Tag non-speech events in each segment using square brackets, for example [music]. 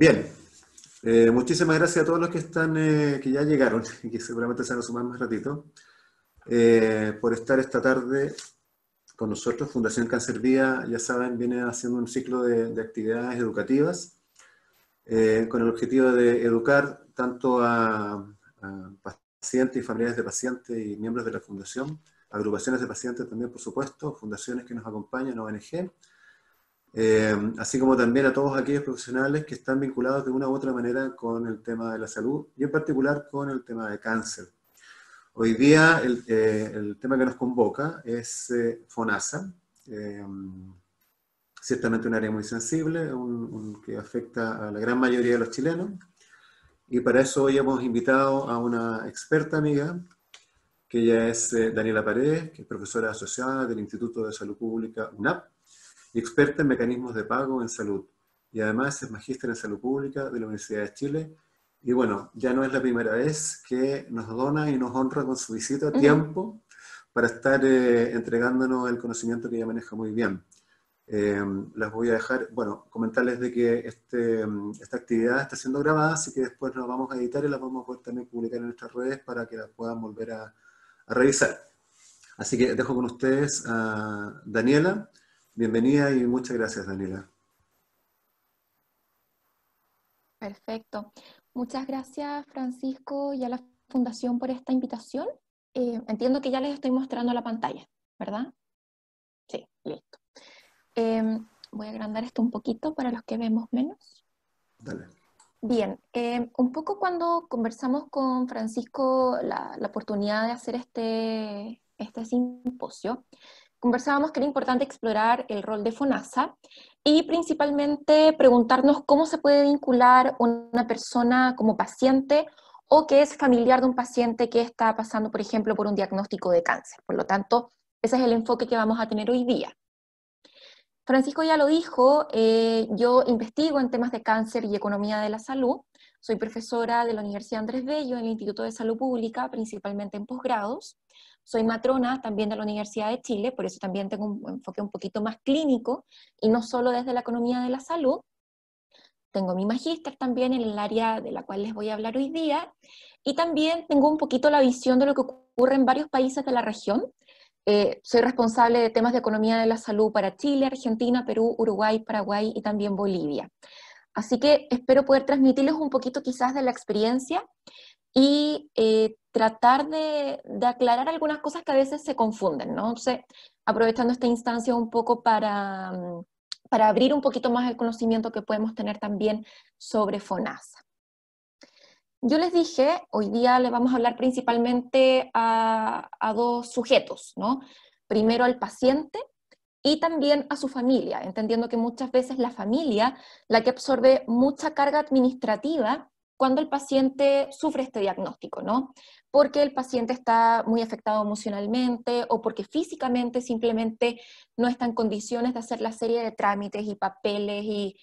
Bien, eh, muchísimas gracias a todos los que están, eh, que ya llegaron [laughs] y que seguramente se van a sumar más ratito, eh, por estar esta tarde con nosotros. Fundación Cáncer Vía, ya saben, viene haciendo un ciclo de, actividades educativas con el objetivo de educar tanto a, a pacientes y familiares de pacientes y miembros de la fundación, agrupaciones de pacientes también, por supuesto, fundaciones que nos acompañan, ONG, eh, así como también a todos aquellos profesionales que están vinculados de una u otra manera con el tema de la salud y en particular con el tema de cáncer. Hoy día el, eh, tema que nos convoca es eh, FONASA, ciertamente un área muy sensible, un, que afecta a la gran mayoría de los chilenos. Y para eso hoy hemos invitado a una experta amiga, que ella es Daniela Paredes, que es profesora asociada del Instituto de Salud Pública UNAP y experta en mecanismos de pago en salud. Y además es magíster en salud pública de la Universidad de Chile. Y bueno, ya no es la primera vez que nos dona y nos honra con su visita a tiempo para estar eh, entregándonos el conocimiento que ella maneja muy bien. Em, las voy a dejar, bueno, comentarles de que este, em, esta actividad está siendo grabada, así que después nos vamos a editar y las vamos a poder también publicar en nuestras redes para que las puedan volver a revisar. Así que dejo con ustedes a Daniela, Bienvenida y muchas gracias, Daniela. Perfecto. Muchas gracias, Francisco, y a la Fundación por esta invitación. Eh, entiendo que ya les estoy mostrando la pantalla, ¿verdad? Sí, listo. Em, voy a agrandar esto un poquito para los que vemos menos. Dale. Bien, em, un poco cuando conversamos con Francisco la, oportunidad de hacer este, este simposio, conversábamos que era importante explorar el rol de FONASA y principalmente preguntarnos cómo se puede vincular una persona como paciente o que es familiar de un paciente que está pasando, por ejemplo, por un diagnóstico de cáncer. Por lo tanto, ese es el enfoque que vamos a tener hoy día. Francisco ya lo dijo, eh, yo investigo en temas de cáncer y economía de la salud. Soy profesora de la Universidad Andrés Bello en el Instituto de Salud Pública, principalmente en posgrados. Soy matrona también de la Universidad de Chile, por eso también tengo un enfoque un poquito más clínico y no solo desde la economía de la salud. Tengo mi magíster también en el área de la cual les voy a hablar hoy día y también tengo un poquito la visión de lo que ocurre en varios países de la región. Eh, soy responsable de temas de economía de la salud para Chile, Argentina, Perú, Uruguay, Paraguay y también Bolivia. Así que espero poder transmitirles un poquito quizás de la experiencia y eh, tratar de, aclarar algunas cosas que a veces se confunden, ¿no? aprovechando esta instancia un poco mm, para, abrir un poquito más el conocimiento que podemos tener también sobre FONASA. Yo les dije, hoy día le vamos a hablar principalmente a, a, dos sujetos, ¿no? Primero al paciente y también a su familia, entendiendo que muchas veces la familia, la que absorbe mucha carga administrativa cuando el paciente sufre este diagnóstico, ¿no? Porque el paciente está muy afectado emocionalmente o porque físicamente simplemente no está en condiciones de hacer la serie de trámites y papeles y,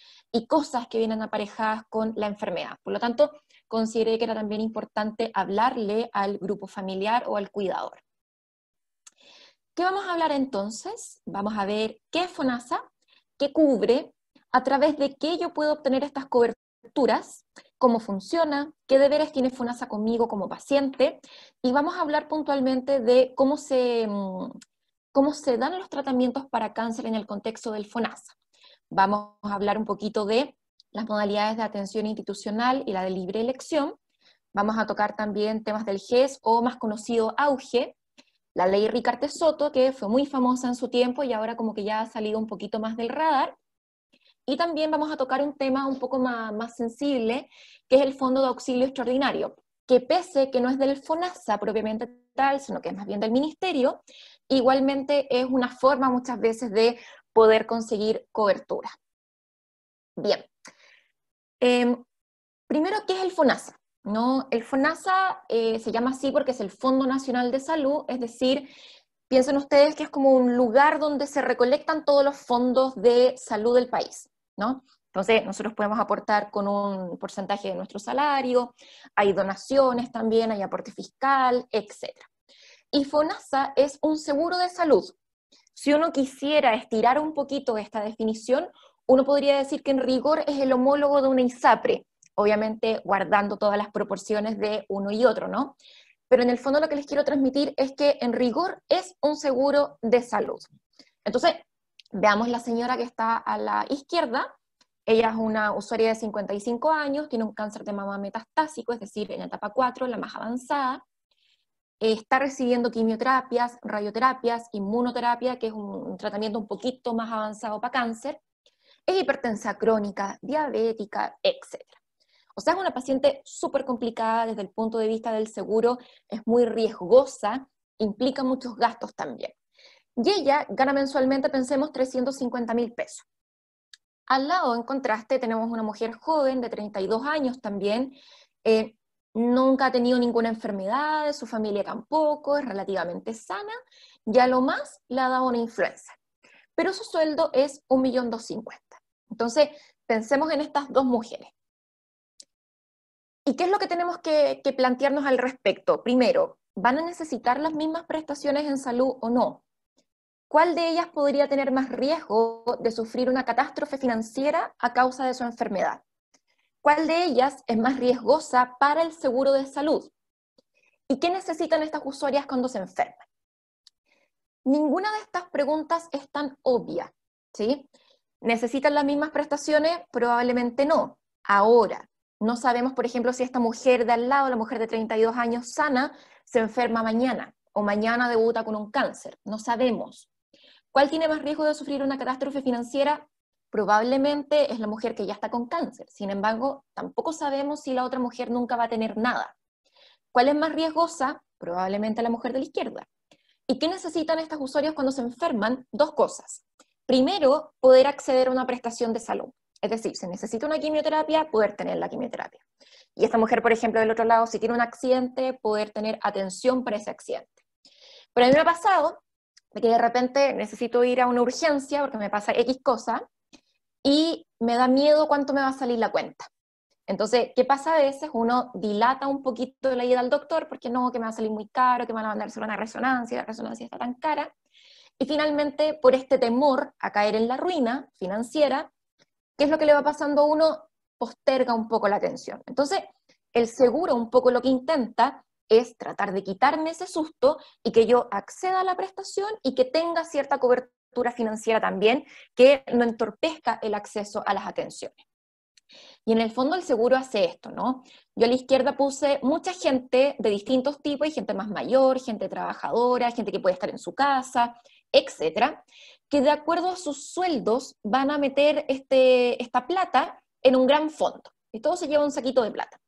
cosas que vienen aparejadas con la enfermedad. Por lo tanto, consideré que era también importante hablarle al grupo familiar o al cuidador. ¿Qué vamos a hablar entonces? Vamos a ver qué es FONASA, qué cubre, a través de qué yo puedo obtener estas coberturas estructuras, cómo funciona, qué deberes tiene FONASA conmigo como paciente y vamos a hablar puntualmente de cómo se, mm, cómo se dan los tratamientos para cáncer en el contexto del FONASA. Vamos a hablar un poquito de las modalidades de atención institucional y la de libre elección. Vamos a tocar también temas del GES o más conocido auge, la ley Ricarte Soto, que fue muy famosa en su tiempo y ahora como que ya ha salido un poquito más del radar. Y también vamos a tocar un tema un poco más, sensible, que es el Fondo de Auxilio Extraordinario, que pese que no es del FONASA propiamente tal, sino que es más bien del Ministerio, igualmente es una forma muchas veces de poder conseguir cobertura. Bien. Em, primero, ¿qué es el FONASA? ¿No? El FONASA eh, se llama así porque es el Fondo Nacional de Salud, es decir, piensen ustedes que es como un lugar donde se recolectan todos los fondos de salud del país. ¿no? Entonces, nosotros podemos aportar con un porcentaje de nuestro salario, hay donaciones también, hay aporte fiscal, etc. Y FONASA es un seguro de salud. Si uno quisiera estirar un poquito esta definición, uno podría decir que en rigor es el homólogo de una ISAPRE, obviamente guardando todas las proporciones de uno y otro, ¿no? Pero en el fondo lo que les quiero transmitir es que en rigor es un seguro de salud. Entonces, Veamos la señora que está a la izquierda. Ella es una usuaria de 55 años, tiene un cáncer de mama metastásico, es decir, en la etapa 4, la más avanzada. Está recibiendo quimioterapias, radioterapias, inmunoterapia, que es un tratamiento un poquito más avanzado para cáncer. Es hipertensa crónica, diabética, etc. O sea, es una paciente súper complicada desde el punto de vista del seguro, es muy riesgosa, implica muchos gastos también. Y ella gana mensualmente, pensemos, 350 mil pesos. Al lado, en contraste, tenemos una mujer joven de 32 años también. Eh, nunca ha tenido ninguna enfermedad, su familia tampoco, es relativamente sana y a lo más le ha dado una influenza. Pero su sueldo es 1.250.000. Entonces, pensemos en estas dos mujeres. ¿Y qué es lo que tenemos que plantearnos al respecto? Primero, ¿van a necesitar las mismas prestaciones en salud o no? ¿Cuál de ellas podría tener más riesgo de sufrir una catástrofe financiera a causa de su enfermedad? ¿Cuál de ellas es más riesgosa para el seguro de salud? ¿Y qué necesitan estas usuarias cuando se enferman? Ninguna de estas preguntas es tan obvia, ¿sí? ¿Necesitan las mismas prestaciones? Probablemente no. Ahora, no sabemos, por ejemplo, si esta mujer de al lado, la mujer de 32 años sana, se enferma mañana o mañana debuta con un cáncer. No sabemos. ¿Cuál tiene más riesgo de sufrir una catástrofe financiera? Probablemente es la mujer que ya está con cáncer. Sin embargo, tampoco sabemos si la otra mujer nunca va a tener nada. ¿Cuál es más riesgosa? Probablemente la mujer de la izquierda. ¿Y qué necesitan estos usuarios cuando se enferman? Dos cosas. Primero, poder acceder a una prestación de salud. Es decir, se necesita una quimioterapia, poder tener la quimioterapia. Y esta mujer, por ejemplo, del otro lado, si tiene un accidente, poder tener atención para ese accidente. Pero a mí me ha pasado de que de repente necesito ir a una urgencia porque me pasa X cosa y me da miedo cuánto me va a salir la cuenta. Entonces, ¿qué pasa a veces? Uno dilata un poquito la idea al doctor porque no, que me va a salir muy caro, que me van a mandar solo una resonancia, la resonancia está tan cara. Y finalmente, por este temor a caer en la ruina financiera, ¿qué es lo que le va pasando a uno? Posterga un poco la atención. Entonces, el seguro un poco lo que intenta es tratar de quitarme ese susto y que yo acceda a la prestación y que tenga cierta cobertura financiera también, que no entorpezca el acceso a las atenciones. Y en el fondo el seguro hace esto, ¿no? Yo a la izquierda puse mucha gente de distintos tipos, gente más mayor, gente trabajadora, gente que puede estar en su casa, etcétera, que de acuerdo a sus sueldos van a meter este, esta plata en un gran fondo. Y todo se lleva un saquito de plata.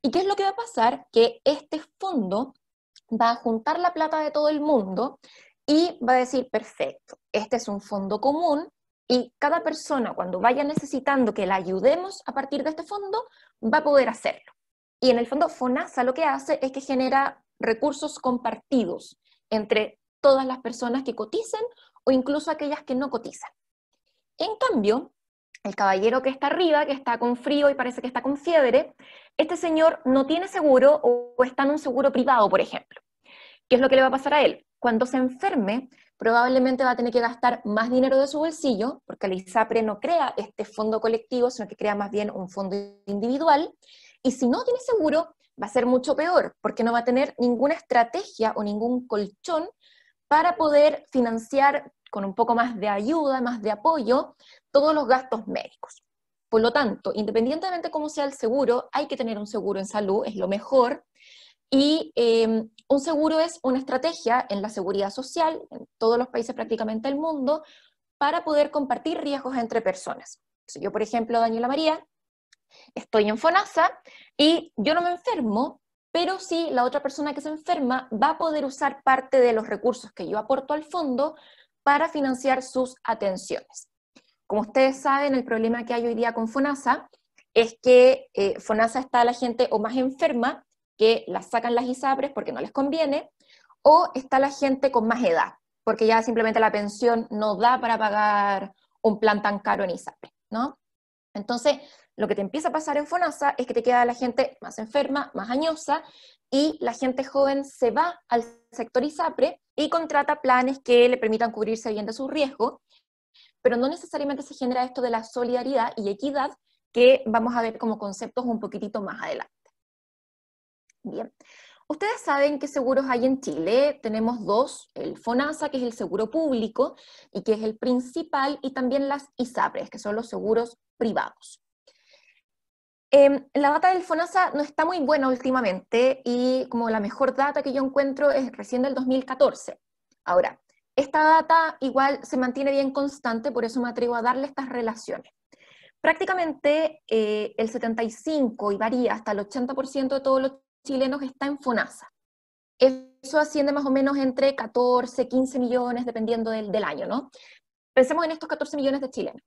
¿Y qué es lo que va a pasar? Que este fondo va a juntar la plata de todo el mundo y va a decir, perfecto, este es un fondo común y cada persona cuando vaya necesitando que la ayudemos a partir de este fondo va a poder hacerlo. Y en el fondo FONASA lo que hace es que genera recursos compartidos entre todas las personas que coticen o incluso aquellas que no cotizan. En cambio, el caballero que está arriba, que está con frío y parece que está con fiebre, este señor no tiene seguro o está en un seguro privado, por ejemplo. ¿Qué es lo que le va a pasar a él? Cuando se enferme, probablemente va a tener que gastar más dinero de su bolsillo, porque el ISAPRE no crea este fondo colectivo, sino que crea más bien un fondo individual. Y si no tiene seguro, va a ser mucho peor, porque no va a tener ninguna estrategia o ningún colchón para poder financiar con un poco más de ayuda, más de apoyo, todos los gastos médicos. Por lo tanto, independientemente de cómo sea el seguro, hay que tener un seguro en salud, es lo mejor. Y em, un seguro es una estrategia en la seguridad social, en todos los países prácticamente del mundo, para poder compartir riesgos entre personas. Si yo, por ejemplo, Daniela María, estoy en FONASA y yo no me enfermo, pero sí la otra persona que se enferma va a poder usar parte de los recursos que yo aporto al fondo para financiar sus atenciones. Como ustedes saben, el problema que hay hoy día con FONASA es que eh, FONASA está la gente o más enferma, que la sacan las ISAPRES porque no les conviene, o está la gente con más edad, porque ya simplemente la pensión no da para pagar un plan tan caro en ISAPRES, ¿no? Entonces, lo que te empieza a pasar en FONASA es que te queda la gente más enferma, más añosa, y la gente joven se va al sector ISAPRE y contrata planes que le permitan cubrirse bien de su riesgo, pero no necesariamente se genera esto de la solidaridad y equidad que vamos a ver como conceptos un poquitito más adelante. Bien, ustedes saben qué seguros hay en Chile. Tenemos dos, el FONASA, que es el seguro público y que es el principal, y también las ISAPRES, que son los seguros privados. Em, la data del FONASA no está muy buena últimamente y como la mejor data que yo encuentro es recién del 2014. Ahora, esta data igual se mantiene bien constante, por eso me atrevo a darle estas relaciones. Prácticamente eh, el 75 y varía hasta el 80% de todos los chilenos está en FONASA. Eso asciende más o menos entre 14, 15 millones, dependiendo del, del año, ¿no? Pensemos en estos 14 millones de chilenos.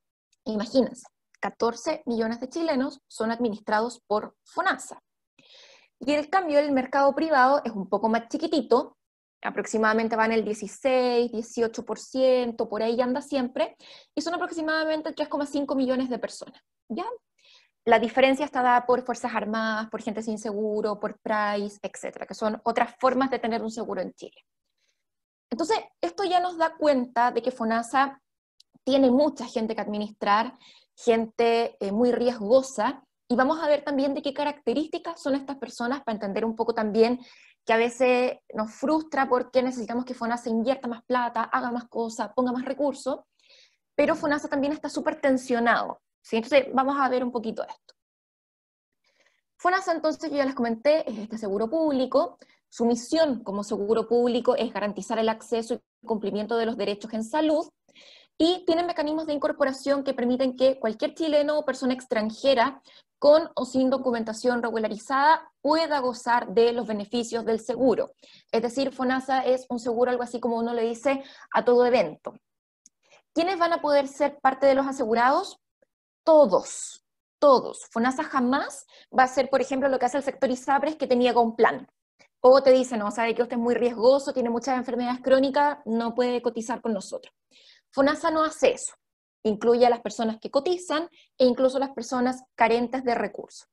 Imagínense, 14 millones de chilenos son administrados por FONASA. Y el cambio del mercado privado es un poco más chiquitito, aproximadamente van el 16, 18%, por ahí anda siempre, y son aproximadamente 3,5 millones de personas. ¿ya? La diferencia está dada por Fuerzas Armadas, por gente sin seguro, por Price, etcétera, que son otras formas de tener un seguro en Chile. Entonces, esto ya nos da cuenta de que FONASA tiene mucha gente que administrar gente eh, muy riesgosa. Y vamos a ver también de qué características son estas personas para entender un poco también que a veces nos frustra porque necesitamos que FONASA invierta más plata, haga más cosas, ponga más recursos, pero FONASA también está súper tensionado. ¿sí? Entonces vamos a ver un poquito esto. FONASA, entonces, yo ya les comenté, es este seguro público. Su misión como seguro público es garantizar el acceso y cumplimiento de los derechos en salud y tienen mecanismos de incorporación que permiten que cualquier chileno o persona extranjera con o sin documentación regularizada pueda gozar de los beneficios del seguro. Es decir, FONASA es un seguro algo así como uno le dice a todo evento. ¿Quiénes van a poder ser parte de los asegurados? Todos, todos. FONASA jamás va a ser, por ejemplo, lo que hace el sector ISAPRES que te niega un plan. O te dice, no, sabe que usted es muy riesgoso, tiene muchas enfermedades crónicas, no puede cotizar con nosotros. FONASA no hace eso. Incluye a las personas que cotizan e incluso a las personas carentes de recursos.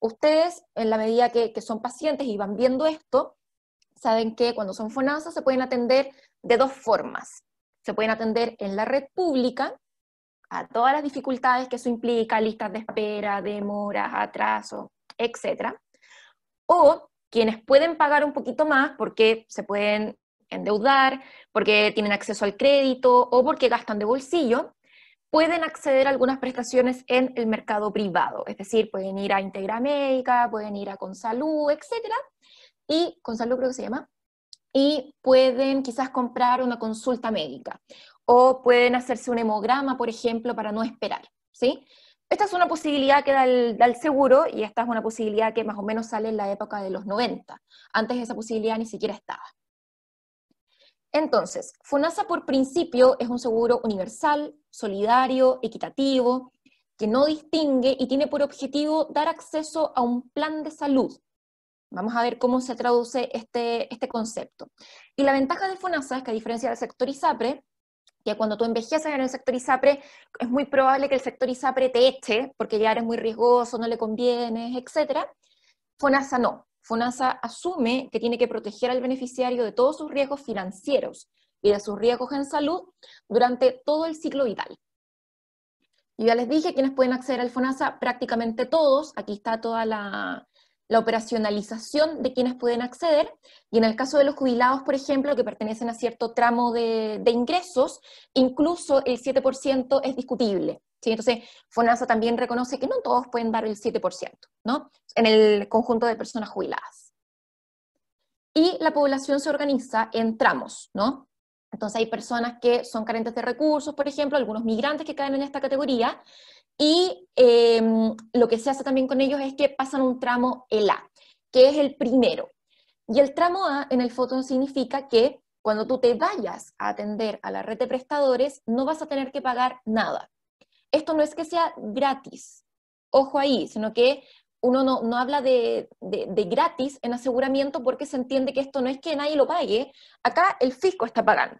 Ustedes, en la medida que, son pacientes y van viendo esto, saben que cuando son FONASA se pueden atender de dos formas. Se pueden atender en la red pública, a todas las dificultades que eso implica, listas de espera, demoras, atraso, etc. O quienes pueden pagar un poquito más porque se pueden endeudar, porque tienen acceso al crédito o porque gastan de bolsillo, pueden acceder a algunas prestaciones en el mercado privado, es decir, pueden ir a Integra Médica, pueden ir a Consalud, etcétera, y Consalud creo se llama, y pueden quizás comprar una consulta médica o pueden hacerse un hemograma, por ejemplo, para no esperar, ¿sí? Esta es una posibilidad que da el, da el, seguro y esta es una posibilidad que más o menos sale en la época de los 90. Antes esa posibilidad ni siquiera estaba. Entonces, FONASA por principio es un seguro universal, solidario, equitativo, que no distingue y tiene por objetivo dar acceso a un plan de salud. Vamos a ver cómo se traduce este, este concepto. Y la ventaja de FONASA es que a diferencia del sector ISAPRE, que cuando tú envejeces en el sector ISAPRE, es muy probable que el sector ISAPRE te eche, porque ya eres muy riesgoso, no le convienes, etc. FONASA no. FONASA asume que tiene que proteger al beneficiario de todos sus riesgos financieros y de sus riesgos en salud durante todo el ciclo vital. Y ya les dije quienes pueden acceder al FONASA, prácticamente todos. Aquí está toda la, operacionalización de quienes pueden acceder. Y en el caso de los jubilados, por ejemplo, que pertenecen a cierto tramo de, de ingresos, incluso el 7% es discutible. ¿sí? Entonces, FONASA también reconoce que no todos pueden dar el 7%, ¿no? En el conjunto de personas jubiladas. Y la población se organiza en tramos, ¿no? Entonces hay personas que son carentes de recursos, por ejemplo, algunos migrantes que caen en esta categoría, y em, lo que se hace también con ellos es que pasan un tramo el A, que es el primero. Y el tramo A en el foto significa que cuando tú te vayas a atender a la red de prestadores, no vas a tener que pagar nada esto no es que sea gratis, ojo ahí, sino que uno no, habla de, gratis en aseguramiento porque se entiende que esto no es que nadie lo pague, acá el fisco está pagando.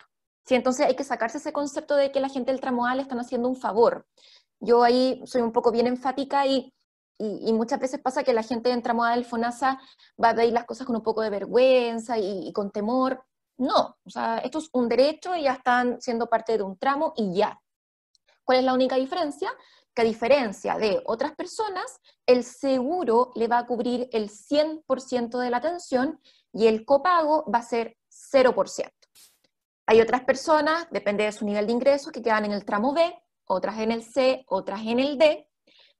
Entonces hay que sacarse ese concepto de que la gente del tramoal están haciendo un favor. Yo ahí soy un poco bien enfática y, muchas veces pasa que la gente del tramoal del FONASA va a ver las cosas con un poco de vergüenza y, y con temor. No, o sea, esto es un derecho y ya están siendo parte de un tramo y ya. ¿Cuál es la única diferencia? que a diferencia de otras personas, el seguro le va a cubrir el 100% de la atención y el copago va a ser 0%. Hay otras personas, depende de su nivel de ingresos, que quedan en el tramo B, otras en el C, otras en el D,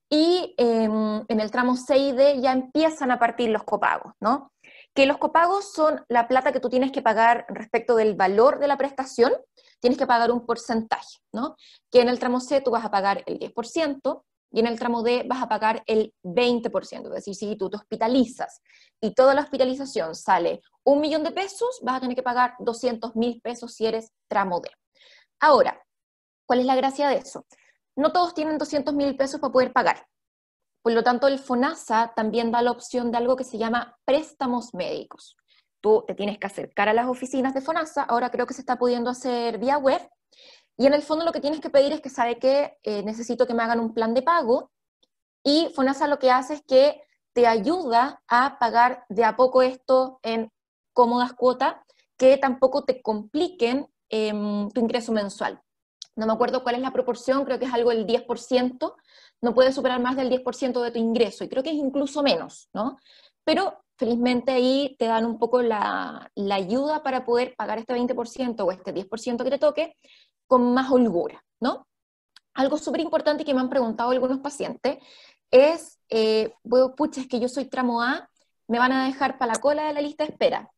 y em, en el tramo C y D ya empiezan a partir los copagos, ¿no? Que los copagos son la plata que tú tienes que pagar respecto del valor de la prestación, tienes que pagar un porcentaje, ¿no? Que en el tramo C tú vas a pagar el 10% y en el tramo D vas a pagar el 20%. Es decir, si tú te hospitalizas y toda la hospitalización sale un millón de pesos, vas a tener que pagar 200 mil pesos si eres tramo D. Ahora, ¿cuál es la gracia de eso? No todos tienen 200 mil pesos para poder pagar. Por lo tanto, el FONASA también da la opción de algo que se llama préstamos médicos tú te tienes que acercar a las oficinas de FONASA, ahora creo que se está pudiendo hacer vía web, y en el fondo lo que tienes que pedir es que, ¿sabe que eh, necesito que me hagan un plan de pago, y FONASA lo que hace es que te ayuda a pagar de a poco esto en cómodas cuotas, que tampoco te compliquen em, tu ingreso mensual. No me acuerdo cuál es la proporción, creo que es algo del 10%, no puedes superar más del 10% de tu ingreso, y creo que es incluso menos, ¿no? Pero felizmente ahí te dan un poco la, ayuda para poder pagar este 20% o este 10% que te toque con más holgura, ¿no? Algo súper importante que me han preguntado algunos pacientes es, eh, bueno, pucha, es que yo soy tramo A, ¿me van a dejar para la cola de la lista de espera?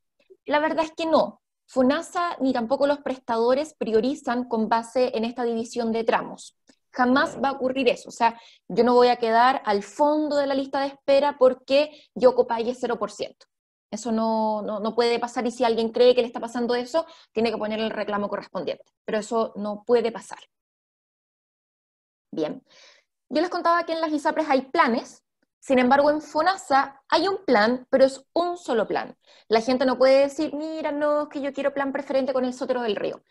La verdad es que no. FONASA ni tampoco los prestadores priorizan con base en esta división de tramos. Jamás va a ocurrir eso. O sea, yo no voy a quedar al fondo de la lista de espera porque yo cero el 0%. Eso no, puede pasar y si alguien cree que le está pasando eso, tiene que poner el reclamo correspondiente. Pero eso no puede pasar. Bien. Yo les contaba que en las ISAPRES hay planes, sin embargo en FONASA hay un plan, pero es un solo plan. La gente no puede decir, mira, no, es que yo quiero plan preferente con el Sotero del Río.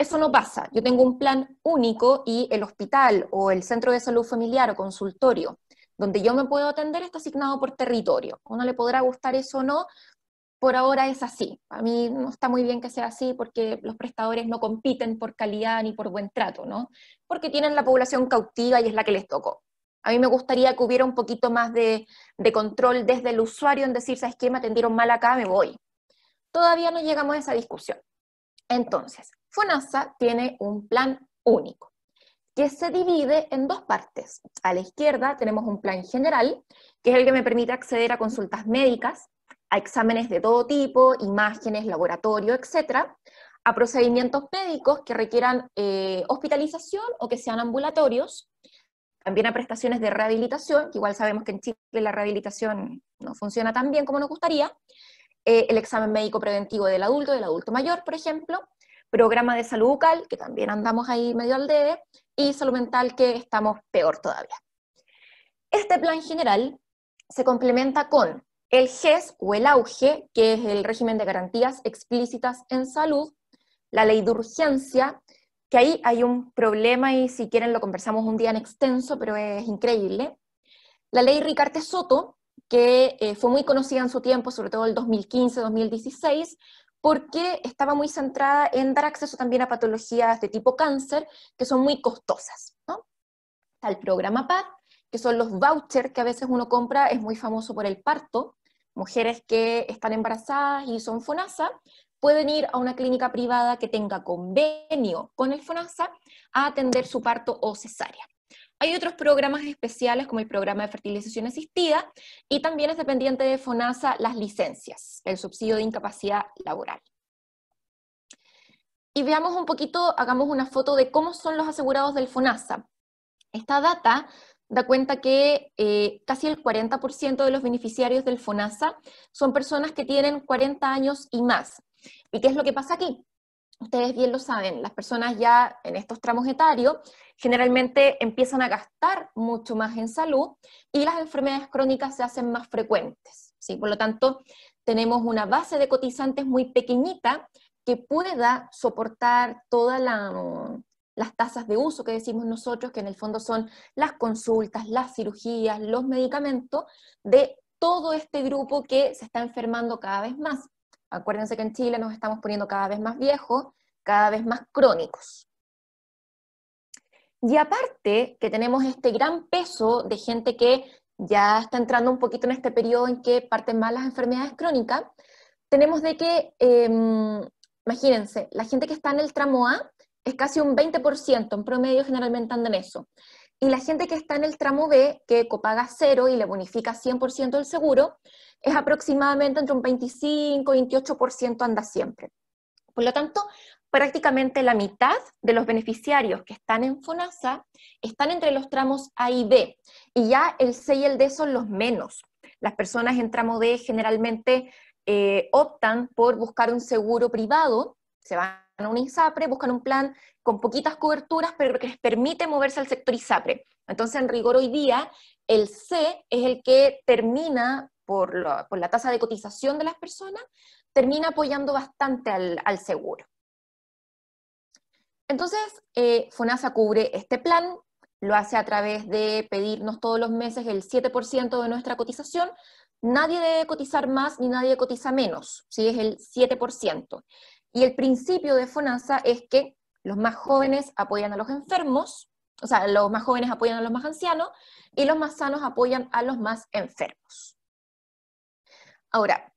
Eso no pasa. Yo tengo un plan único y el hospital o el centro de salud familiar o consultorio donde yo me puedo atender está asignado por territorio. Uno le podrá gustar eso o no, por ahora es así. A mí no está muy bien que sea así porque los prestadores no compiten por calidad ni por buen trato, ¿no? Porque tienen la población cautiva y es la que les tocó. A mí me gustaría que hubiera un poquito más de, control desde el usuario en decir, ¿sabes qué? Me atendieron mal acá, me voy. Todavía no llegamos a esa discusión. Entonces, FONASA tiene un plan único, que se divide en dos partes. A la izquierda tenemos un plan general, que es el que me permite acceder a consultas médicas, a exámenes de todo tipo, imágenes, laboratorio, etc., a procedimientos médicos que requieran eh, hospitalización o que sean ambulatorios, también a prestaciones de rehabilitación, que igual sabemos que en Chile la rehabilitación no funciona tan bien como nos gustaría, eh, el examen médico preventivo del adulto, del adulto mayor, por ejemplo, programa de salud bucal, que también andamos ahí medio al debe, y salud mental, que estamos peor todavía. Este plan general se complementa con el GES o el AUGE, que es el régimen de garantías explícitas en salud, la ley de urgencia, que ahí hay un problema y si quieren lo conversamos un día en extenso, pero es increíble. La ley Ricarte Soto, que eh, fue muy conocida en su tiempo, sobre todo el 2015-2016, porque estaba muy centrada en dar acceso también a patologías de tipo cáncer, que son muy costosas. Está el programa PAD, que son los vouchers que a veces uno compra, es muy famoso por el parto. Mujeres que están embarazadas y son FONASA pueden ir a una clínica privada que tenga convenio con el FONASA a atender su parto o cesárea. Hay otros programas especiales como el programa de fertilización asistida y también es dependiente de FONASA las licencias, el subsidio de incapacidad laboral. Y veamos un poquito, hagamos una foto de cómo son los asegurados del FONASA. Esta data da cuenta que eh, casi el 40% de los beneficiarios del FONASA son personas que tienen 40 años y más. ¿Y qué es lo que pasa aquí? ustedes bien lo saben, las personas ya en estos tramos etarios generalmente empiezan a gastar mucho más en salud y las enfermedades crónicas se hacen más frecuentes. ¿sí? Por lo tanto, tenemos una base de cotizantes muy pequeñita que pueda soportar todas las tasas de uso que decimos nosotros, que en el fondo son las consultas, las cirugías, los medicamentos, de todo este grupo que se está enfermando cada vez más. Acuérdense que en Chile nos estamos poniendo cada vez más viejos, cada vez más crónicos. Y aparte que tenemos este gran peso de gente que ya está entrando un poquito en este periodo en que parten más las enfermedades crónicas, tenemos de que, em, imagínense, la gente que está en el tramo A es casi un 20%, en promedio generalmente andan en eso. Y la gente que está en el tramo B, que copaga cero y le bonifica 100% el seguro, es aproximadamente entre un 25 y 28% anda siempre. Por lo tanto, prácticamente la mitad de los beneficiarios que están en FONASA están entre los tramos A y B, y ya el C y el D son los menos. Las personas en tramo D generalmente eh, optan por buscar un seguro privado, se van un ISAPRE, buscan un plan con poquitas coberturas, pero que les permite moverse al sector ISAPRE. Entonces, en rigor hoy día, el C es el que termina, por la, tasa de cotización de las personas, termina apoyando bastante al, seguro. Entonces, eh, FONASA cubre este plan, lo hace a través de pedirnos todos los meses el 7% de nuestra cotización. Nadie debe cotizar más ni nadie cotiza menos, ¿sí? es el 7%. Y el principio de FONASA es que los más jóvenes apoyan a los enfermos, o sea, los más jóvenes apoyan a los más ancianos y los más sanos apoyan a los más enfermos. Ahora,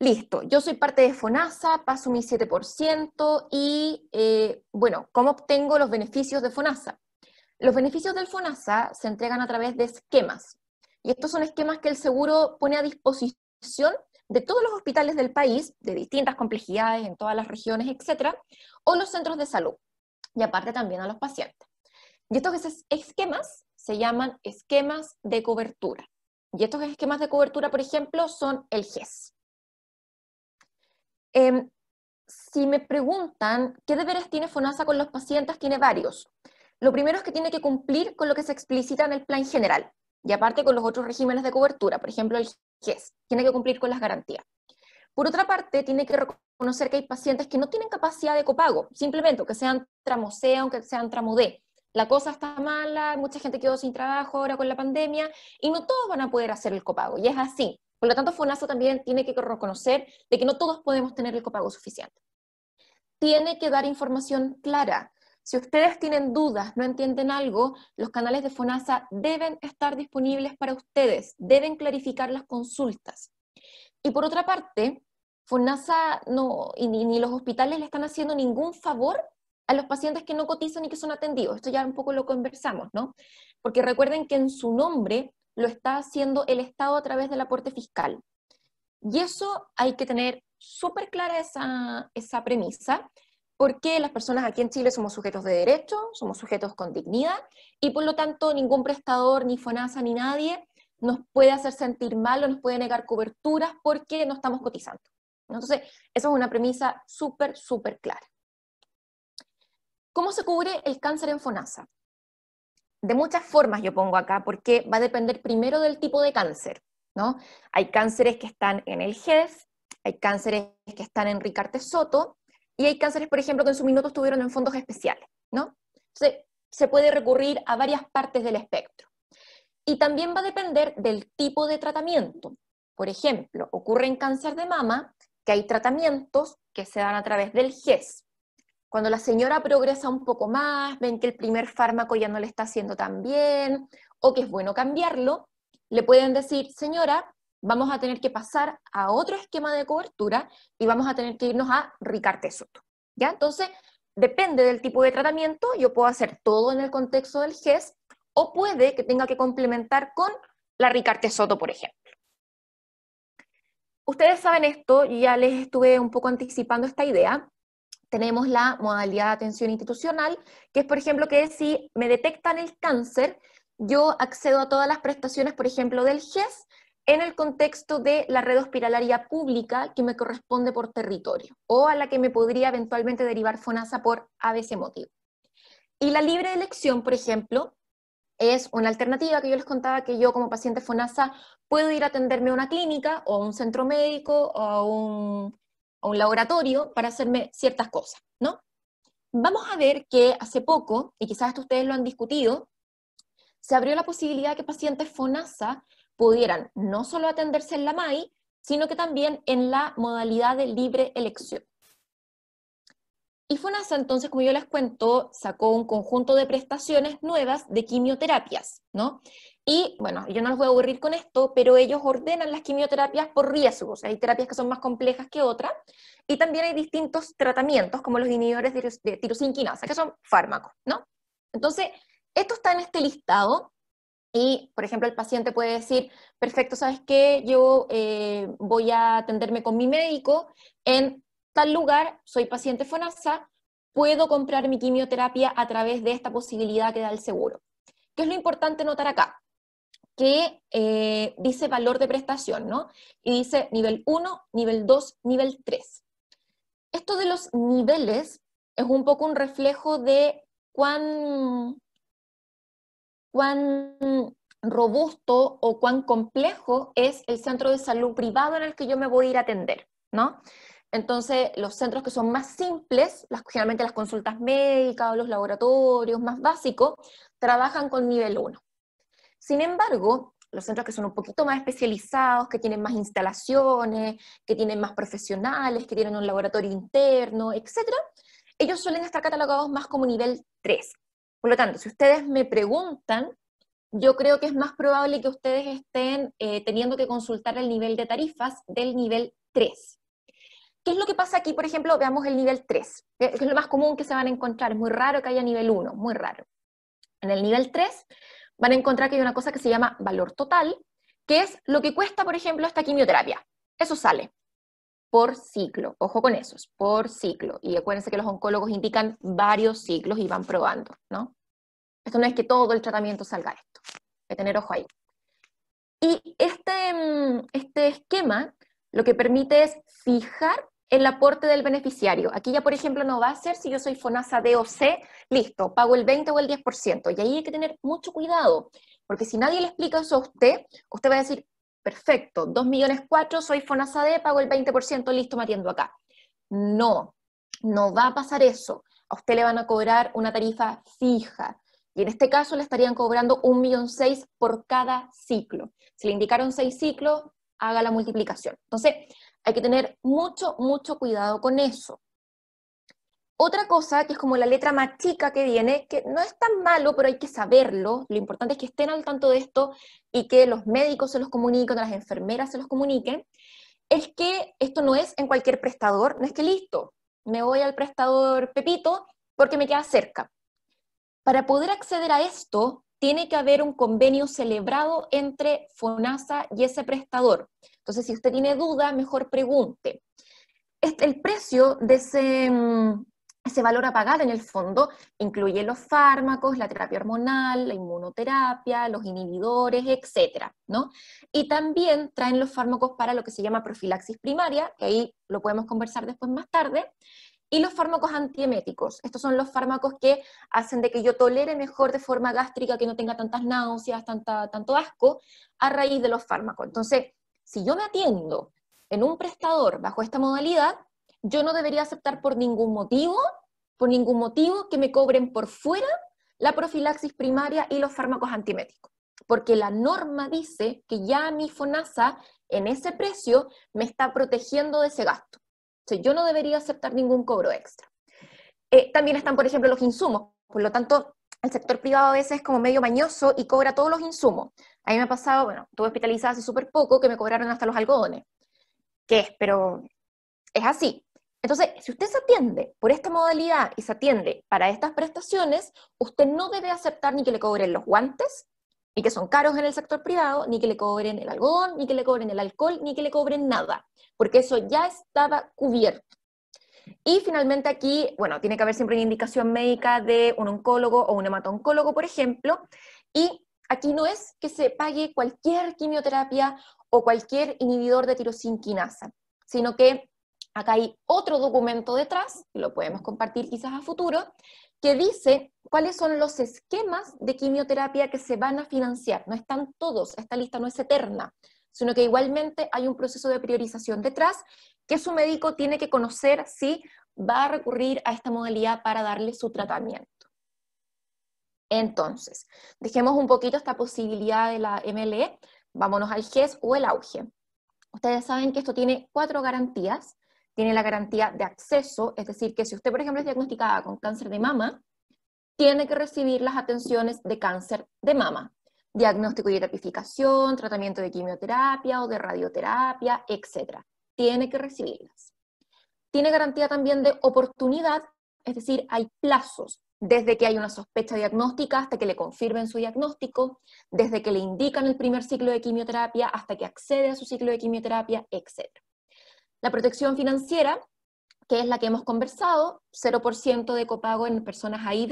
listo, yo soy parte de FONASA, paso mi 7% y, eh, bueno, ¿cómo obtengo los beneficios de FONASA? Los beneficios del FONASA se entregan a través de esquemas. Y estos son esquemas que el seguro pone a disposición de todos los hospitales del país, de distintas complejidades en todas las regiones, etcétera, o los centros de salud, y aparte también a los pacientes. Y estos esquemas se llaman esquemas de cobertura. Y estos esquemas de cobertura, por ejemplo, son el GES. Em, si me preguntan qué deberes tiene FONASA con los pacientes, tiene varios. Lo primero es que tiene que cumplir con lo que se explicita en el plan general. Y aparte con los otros regímenes de cobertura, por ejemplo, el GES, tiene que cumplir con las garantías. Por otra parte, tiene que reconocer que hay pacientes que no tienen capacidad de copago, simplemente, que sean tramo C, aunque sean tramo D. La cosa está mala, mucha gente quedó sin trabajo ahora con la pandemia y no todos van a poder hacer el copago, y es así. Por lo tanto, FONASA también tiene que reconocer de que no todos podemos tener el copago suficiente. Tiene que dar información clara. Si ustedes tienen dudas, no entienden algo, los canales de FONASA deben estar disponibles para ustedes, deben clarificar las consultas. Y por otra parte, FONASA no, ni, los hospitales le están haciendo ningún favor a los pacientes que no cotizan y que son atendidos. Esto ya un poco lo conversamos, ¿no? Porque recuerden que en su nombre lo está haciendo el Estado a través del aporte fiscal. Y eso hay que tener súper clara esa, esa premisa porque las personas aquí en Chile somos sujetos de derecho, somos sujetos con dignidad y por lo tanto ningún prestador, ni FONASA, ni nadie nos puede hacer sentir mal o nos puede negar coberturas porque no estamos cotizando. Entonces, esa es una premisa súper, súper clara. ¿Cómo se cubre el cáncer en FONASA? De muchas formas yo pongo acá, porque va a depender primero del tipo de cáncer. ¿no? Hay cánceres que están en el GES, hay cánceres que están en Ricarte Soto, y hay cánceres, por ejemplo, que en su minuto estuvieron en fondos especiales, ¿no? Entonces, se puede recurrir a varias partes del espectro. Y también va a depender del tipo de tratamiento. Por ejemplo, ocurre en cáncer de mama que hay tratamientos que se dan a través del GES. Cuando la señora progresa un poco más, ven que el primer fármaco ya no le está haciendo tan bien o que es bueno cambiarlo, le pueden decir, señora, vamos a tener que pasar a otro esquema de cobertura y vamos a tener que irnos a Ricarte Soto. ¿Ya? Entonces, depende del tipo de tratamiento, yo puedo hacer todo en el contexto del GES o puede que tenga que complementar con la Ricarte Soto, por ejemplo. Ustedes saben esto, ya les estuve un poco anticipando esta idea. Tenemos la modalidad de atención institucional, que es, por ejemplo, que si me detectan el cáncer, yo accedo a todas las prestaciones, por ejemplo, del GES, en el contexto de la red hospitalaria pública que me corresponde por territorio o a la que me podría eventualmente derivar FONASA por ABC motivo. Y la libre elección, por ejemplo, es una alternativa que yo les contaba que yo como paciente FONASA puedo ir a atenderme a una clínica o a un centro médico o a un, laboratorio para hacerme ciertas cosas, ¿no? Vamos a ver que hace poco, y quizás esto ustedes lo han discutido, se abrió la posibilidad de que pacientes FONASA pudieran no solo atenderse en la MAI, sino que también en la modalidad de libre elección. Y FONASA, entonces, como yo les cuento, sacó un conjunto de prestaciones nuevas de quimioterapias, ¿no? Y bueno, yo no los voy a aburrir con esto, pero ellos ordenan las quimioterapias por riesgos. Hay terapias que son más complejas que otras. Y también hay distintos tratamientos, como los inhibidores de tirosinquinasa, que son fármacos, ¿no? Entonces, esto está en este listado y, por ejemplo, el paciente puede decir, perfecto, ¿sabes qué? Yo eh, voy a atenderme con mi médico en tal lugar, soy paciente FONASA, puedo comprar mi quimioterapia a través de esta posibilidad que da el seguro. ¿Qué es lo importante notar acá? Que eh, dice valor de prestación, ¿no? Y dice nivel 1, nivel 2, nivel 3. Esto de los niveles es un poco un reflejo de cuán cuán robusto o cuán complejo es el centro de salud privado en el que yo me voy a ir a atender, ¿no? Entonces, los centros que son más simples, las, generalmente las consultas médicas o los laboratorios más básicos, trabajan con nivel 1. Sin embargo, los centros que son un poquito más especializados, que tienen más instalaciones, que tienen más profesionales, que tienen un laboratorio interno, etc., ellos suelen estar catalogados más como nivel 3. Por lo tanto, si ustedes me preguntan, yo creo que es más probable que ustedes estén eh, teniendo que consultar el nivel de tarifas del nivel 3. ¿Qué es lo que pasa aquí? Por ejemplo, veamos el nivel 3, que es lo más común que se van a encontrar. Es muy raro que haya nivel 1, muy raro. En el nivel 3 van a encontrar que hay una cosa que se llama valor total, que es lo que cuesta, por ejemplo, esta quimioterapia. Eso sale por ciclo. Ojo con eso, por ciclo. Y acuérdense que los oncólogos indican varios ciclos y van probando, ¿no? Esto no es que todo el tratamiento salga esto. Hay que tener ojo ahí. Y este, mm, este, esquema lo que permite es fijar el aporte del beneficiario. Aquí ya, por ejemplo, no va a ser si yo soy FONASA D o C, listo, pago el 20 o el 10%. Y ahí hay que tener mucho cuidado, porque si nadie le explica eso a usted, usted va a decir, perfecto, 2 millones 4, soy FONASA D, pago el 20%, listo, me atiendo acá. No, no va a pasar eso. A usted le van a cobrar una tarifa fija, y en este caso le estarían cobrando un millón seis por cada ciclo. Si le indicaron seis ciclos, haga la multiplicación. Entonces, hay que tener mucho, mucho cuidado con eso. Otra cosa, que es como la letra más chica que viene, que no es tan malo, pero hay que saberlo, lo importante es que estén al tanto de esto y que los médicos se los comuniquen, las enfermeras se los comuniquen, es que esto no es en cualquier prestador, no es que listo, me voy al prestador Pepito porque me queda cerca. Para poder acceder a esto, tiene que haber un convenio celebrado entre FONASA y ese prestador. Entonces, si usted tiene duda, mejor pregunte. Este, el precio de ese, mm, ese valor a pagar en el fondo incluye los fármacos, la terapia hormonal, la inmunoterapia, los inhibidores, etcétera, ¿no? Y también traen los fármacos para lo que se llama profilaxis primaria, que ahí lo podemos conversar después más tarde, y los fármacos antieméticos. Estos son los fármacos que hacen de que yo tolere mejor de forma gástrica, que no tenga tantas náuseas, tanta, tanto asco, a raíz de los fármacos. Entonces, si yo me atiendo en un prestador bajo esta modalidad, yo no debería aceptar por ningún motivo, por ningún motivo que me cobren por fuera la profilaxis primaria y los fármacos antieméticos. Porque la norma dice que ya mi FONASA en ese precio me está protegiendo de ese gasto. O yo no debería aceptar ningún cobro extra. Eh, también están, por ejemplo, los insumos. Por lo tanto, el sector privado a veces es como medio mañoso y cobra todos los insumos. A mí me ha pasado, bueno, estuve hospitalizada hace súper poco que me cobraron hasta los algodones. ¿Qué es? Pero es así. Entonces, si usted se atiende por esta modalidad y se atiende para estas prestaciones, usted no debe aceptar ni que le cobren los guantes, ni que son caros en el sector privado, ni que le cobren el algodón, ni que le cobren el alcohol, ni que le cobren nada, porque eso ya estaba cubierto. Y finalmente aquí, bueno, tiene que haber siempre una indicación médica de un oncólogo o un hematoncólogo, por ejemplo, y aquí no es que se pague cualquier quimioterapia o cualquier inhibidor de tirosinquinasa, sino que acá hay otro documento detrás, lo podemos compartir quizás a futuro, que dice cuáles son los esquemas de quimioterapia que se van a financiar. No están todos, esta lista no es eterna, sino que igualmente hay un proceso de priorización detrás que su médico tiene que conocer si va a recurrir a esta modalidad para darle su tratamiento. Entonces, dejemos un poquito esta posibilidad de la MLE, vámonos al GES o el auge. Ustedes saben que esto tiene cuatro garantías tiene la garantía de acceso, es decir, que si usted, por ejemplo, es diagnosticada con cáncer de mama, tiene que recibir las atenciones de cáncer de mama, diagnóstico y terapificación, tratamiento de quimioterapia o de radioterapia, etc. Tiene que recibirlas. Tiene garantía también de oportunidad, es decir, hay plazos, desde que hay una sospecha diagnóstica hasta que le confirmen su diagnóstico, desde que le indican el primer ciclo de quimioterapia hasta que accede a su ciclo de quimioterapia, etcétera. La protección financiera, que es la que hemos conversado, 0% de copago en personas A y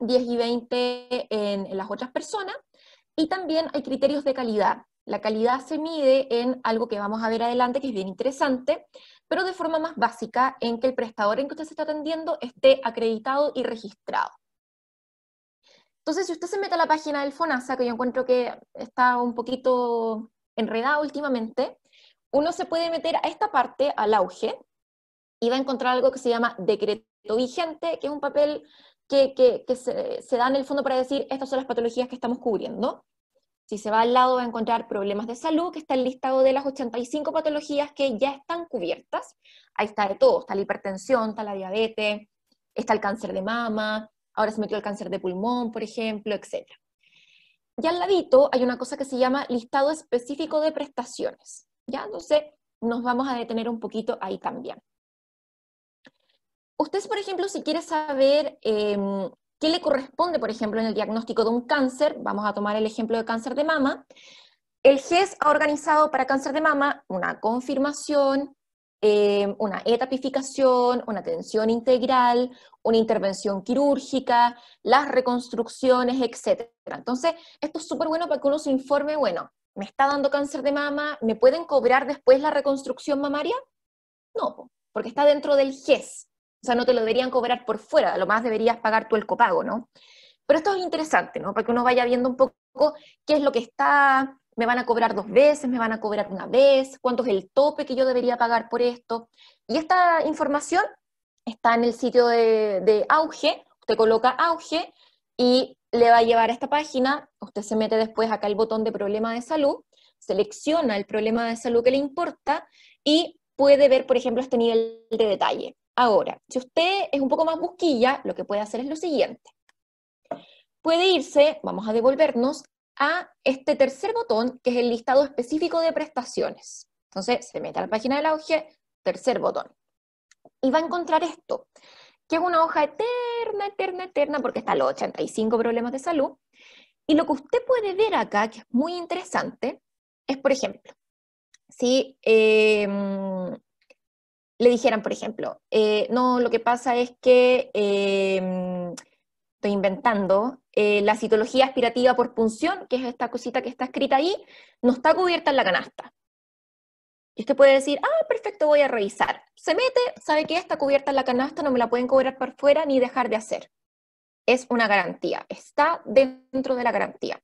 10 y 20 en, las otras personas. Y también hay criterios de calidad. La calidad se mide en algo que vamos a ver adelante, que es bien interesante, pero de forma más básica, en que el prestador en que usted se está atendiendo esté acreditado y registrado. Entonces, si usted se mete a la página del FONASA, que yo encuentro que está un poquito enredado últimamente, uno se puede meter a esta parte, al auge, y va a encontrar algo que se llama decreto vigente, que es un papel que, se, se, da en el fondo para decir, estas son las patologías que estamos cubriendo. Si se va al lado va a encontrar problemas de salud, que está el listado de las 85 patologías que ya están cubiertas. Ahí está de todo, está la hipertensión, está la diabetes, está el cáncer de mama, ahora se metió el cáncer de pulmón, por ejemplo, etc. Y al ladito hay una cosa que se llama listado específico de prestaciones. ¿ya? Entonces, nos vamos a detener un poquito ahí también. Usted, por ejemplo, si quiere saber em, qué le corresponde, por ejemplo, en el diagnóstico de un cáncer, vamos a tomar el ejemplo de cáncer de mama, el GES ha organizado para cáncer de mama una confirmación, em, una etapificación, una atención integral, una intervención quirúrgica, las reconstrucciones, etc. Entonces, esto es súper bueno para que uno se informe, bueno, me está dando cáncer de mama, ¿me pueden cobrar después la reconstrucción mamaria? No, porque está dentro del GES. O sea, no te lo deberían cobrar por fuera, lo más deberías pagar tú el copago, ¿no? Pero esto es interesante, ¿no? Para que uno vaya viendo un poco qué es lo que está, me van a cobrar dos veces, me van a cobrar una vez, cuánto es el tope que yo debería pagar por esto. Y esta información está en el sitio de, de Auge, usted coloca Auge y le va a llevar a esta página, usted se mete después acá el botón de problema de salud, selecciona el problema de salud que le importa y puede ver, por ejemplo, este nivel de detalle. Ahora, si usted es un poco más busquilla, lo que puede hacer es lo siguiente. Puede irse, vamos a devolvernos, a este tercer botón, que es el listado específico de prestaciones. Entonces, se mete a la página del auge, tercer botón. Y va a encontrar esto que es una hoja eterna, eterna, eterna, porque está los 85 problemas de salud. Y lo que usted puede ver acá, que es muy interesante, es, por ejemplo, si em, le dijeran, por ejemplo, eh, no, lo que pasa es que, em, estoy inventando, eh, la citología aspirativa por punción, que es esta cosita que está escrita ahí, no está cubierta en la canasta. Y usted puede decir, ah, perfecto, voy a revisar. Se mete, sabe que está cubierta la canasta, no me la pueden cobrar por fuera ni dejar de hacer. Es una garantía, está dentro de la garantía.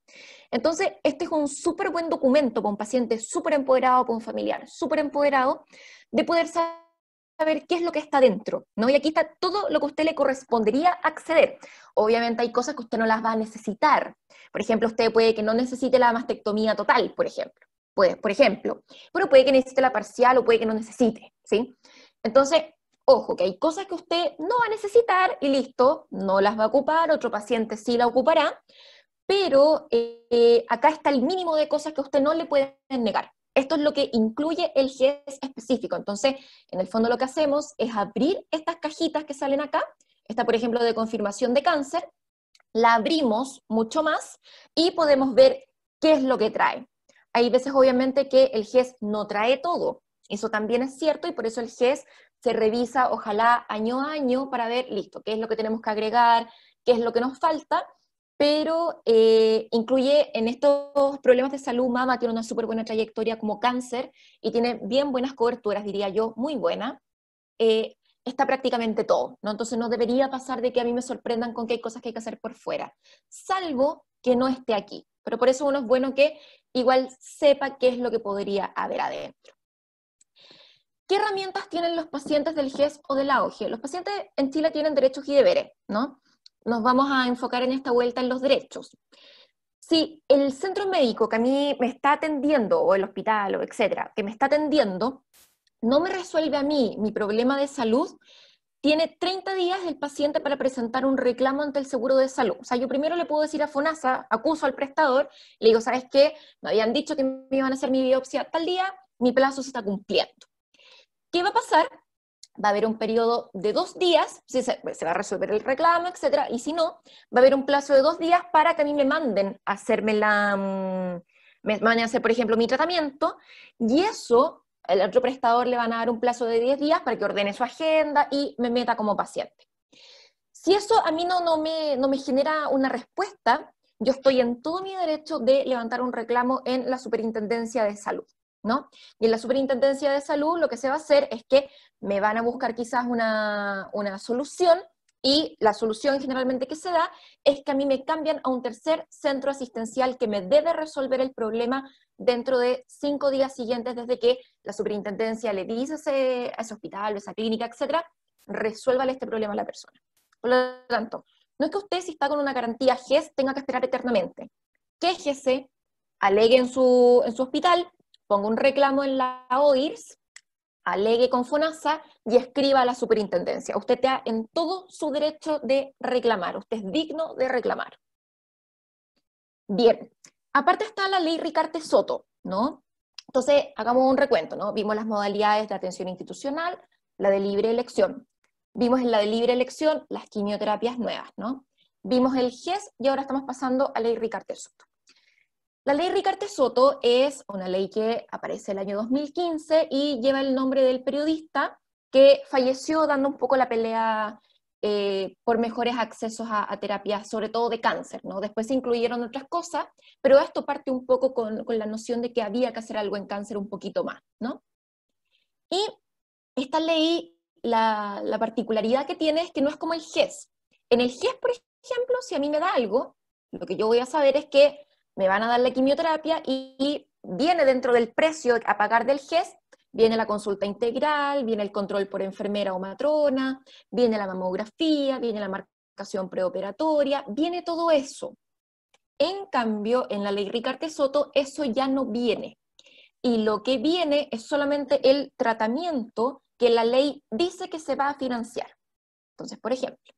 Entonces, este es un súper buen documento para un paciente súper empoderado, para un familiar súper empoderado, de poder saber qué es lo que está dentro, ¿no? Y aquí está todo lo que a usted le correspondería acceder. Obviamente hay cosas que usted no las va a necesitar. Por ejemplo, usted puede que no necesite la mastectomía total, por ejemplo pues, por ejemplo, pero puede que necesite la parcial o puede que no necesite, ¿sí? Entonces, ojo, que hay cosas que usted no va a necesitar y listo, no las va a ocupar, otro paciente sí la ocupará, pero eh, acá está el mínimo de cosas que usted no le puede negar. Esto es lo que incluye el GES específico. Entonces, en el fondo lo que hacemos es abrir estas cajitas que salen acá, esta por ejemplo de confirmación de cáncer, la abrimos mucho más y podemos ver qué es lo que trae. Hay veces, obviamente, que el GES no trae todo. Eso también es cierto y por eso el GES se revisa, ojalá, año a año para ver, listo, qué es lo que tenemos que agregar, qué es lo que nos falta, pero eh, incluye en estos problemas de salud, mama tiene una súper buena trayectoria como cáncer y tiene bien buenas coberturas, diría yo, muy buena. Eh, está prácticamente todo, ¿no? Entonces no debería pasar de que a mí me sorprendan con que hay cosas que hay que hacer por fuera, salvo que no esté aquí. Pero por eso uno es bueno que igual sepa qué es lo que podría haber adentro. ¿Qué herramientas tienen los pacientes del GES o de la e Los pacientes en Chile tienen derechos y deberes, ¿no? Nos vamos a enfocar en esta vuelta en los derechos. Si el centro médico que a mí me está atendiendo, o el hospital, o etcétera, que me está atendiendo, no me resuelve a mí mi problema de salud, tiene 30 días el paciente para presentar un reclamo ante el seguro de salud. O sea, yo primero le puedo decir a FONASA, acuso al prestador, le digo, ¿sabes qué? Me habían dicho que me iban a hacer mi biopsia tal día, mi plazo se está cumpliendo. ¿Qué va a pasar? Va a haber un periodo de dos días, si se, se va a resolver el reclamo, etcétera, y si no, va a haber un plazo de dos días para que a mí me manden a hacerme la, mm, me a hacer, por ejemplo, mi tratamiento, y eso el otro prestador le van a dar un plazo de 10 días para que ordene su agenda y me meta como paciente. Si eso a mí no, no, me, no me genera una respuesta, yo estoy en todo mi derecho de levantar un reclamo en la superintendencia de salud. ¿No? Y en la superintendencia de salud lo que se va a hacer es que me van a buscar quizás una, una solución y la solución generalmente que se da es que a mí me cambian a un tercer centro asistencial que me debe resolver el problema dentro de cinco días siguientes desde que la superintendencia le dice a ese, hospital o esa clínica, etcétera, resuélvale este problema a la persona. Por lo tanto, no es que usted si está con una garantía GES tenga que esperar eternamente. Quéjese, e alegue en su, en su hospital, ponga un reclamo en la OIRS, alegue con FONASA y escriba a la superintendencia. Usted está en todo su derecho de reclamar, usted es digno de reclamar. Bien, aparte está la ley Ricarte Soto, ¿no? Entonces, hagamos un recuento, ¿no? Vimos las modalidades de atención institucional, la de libre elección. Vimos en la de libre elección las quimioterapias nuevas, ¿no? Vimos el GES y ahora estamos pasando a la ley Ricarte Soto. La ley Ricarte Soto es una ley que aparece el año 2015 y lleva el nombre del periodista que falleció dando un poco la pelea eh, por mejores accesos a, terapias, sobre todo de cáncer, ¿no? Después se incluyeron otras cosas, pero esto parte un poco con, la noción de que había que hacer algo en cáncer un poquito más, ¿no? Y esta ley, la, la particularidad que tiene es que no es como el GES. En el GES, por ejemplo, si a mí me da algo, lo que yo voy a saber es que me van a dar la quimioterapia y, viene dentro del precio a pagar del GES, viene la consulta integral, viene el control por enfermera o matrona, viene la mamografía, viene la marcación preoperatoria, viene todo eso. En cambio, en la ley Ricardo Soto, eso ya no viene. Y lo que viene es solamente el tratamiento que la ley dice que se va a financiar. Entonces, por ejemplo,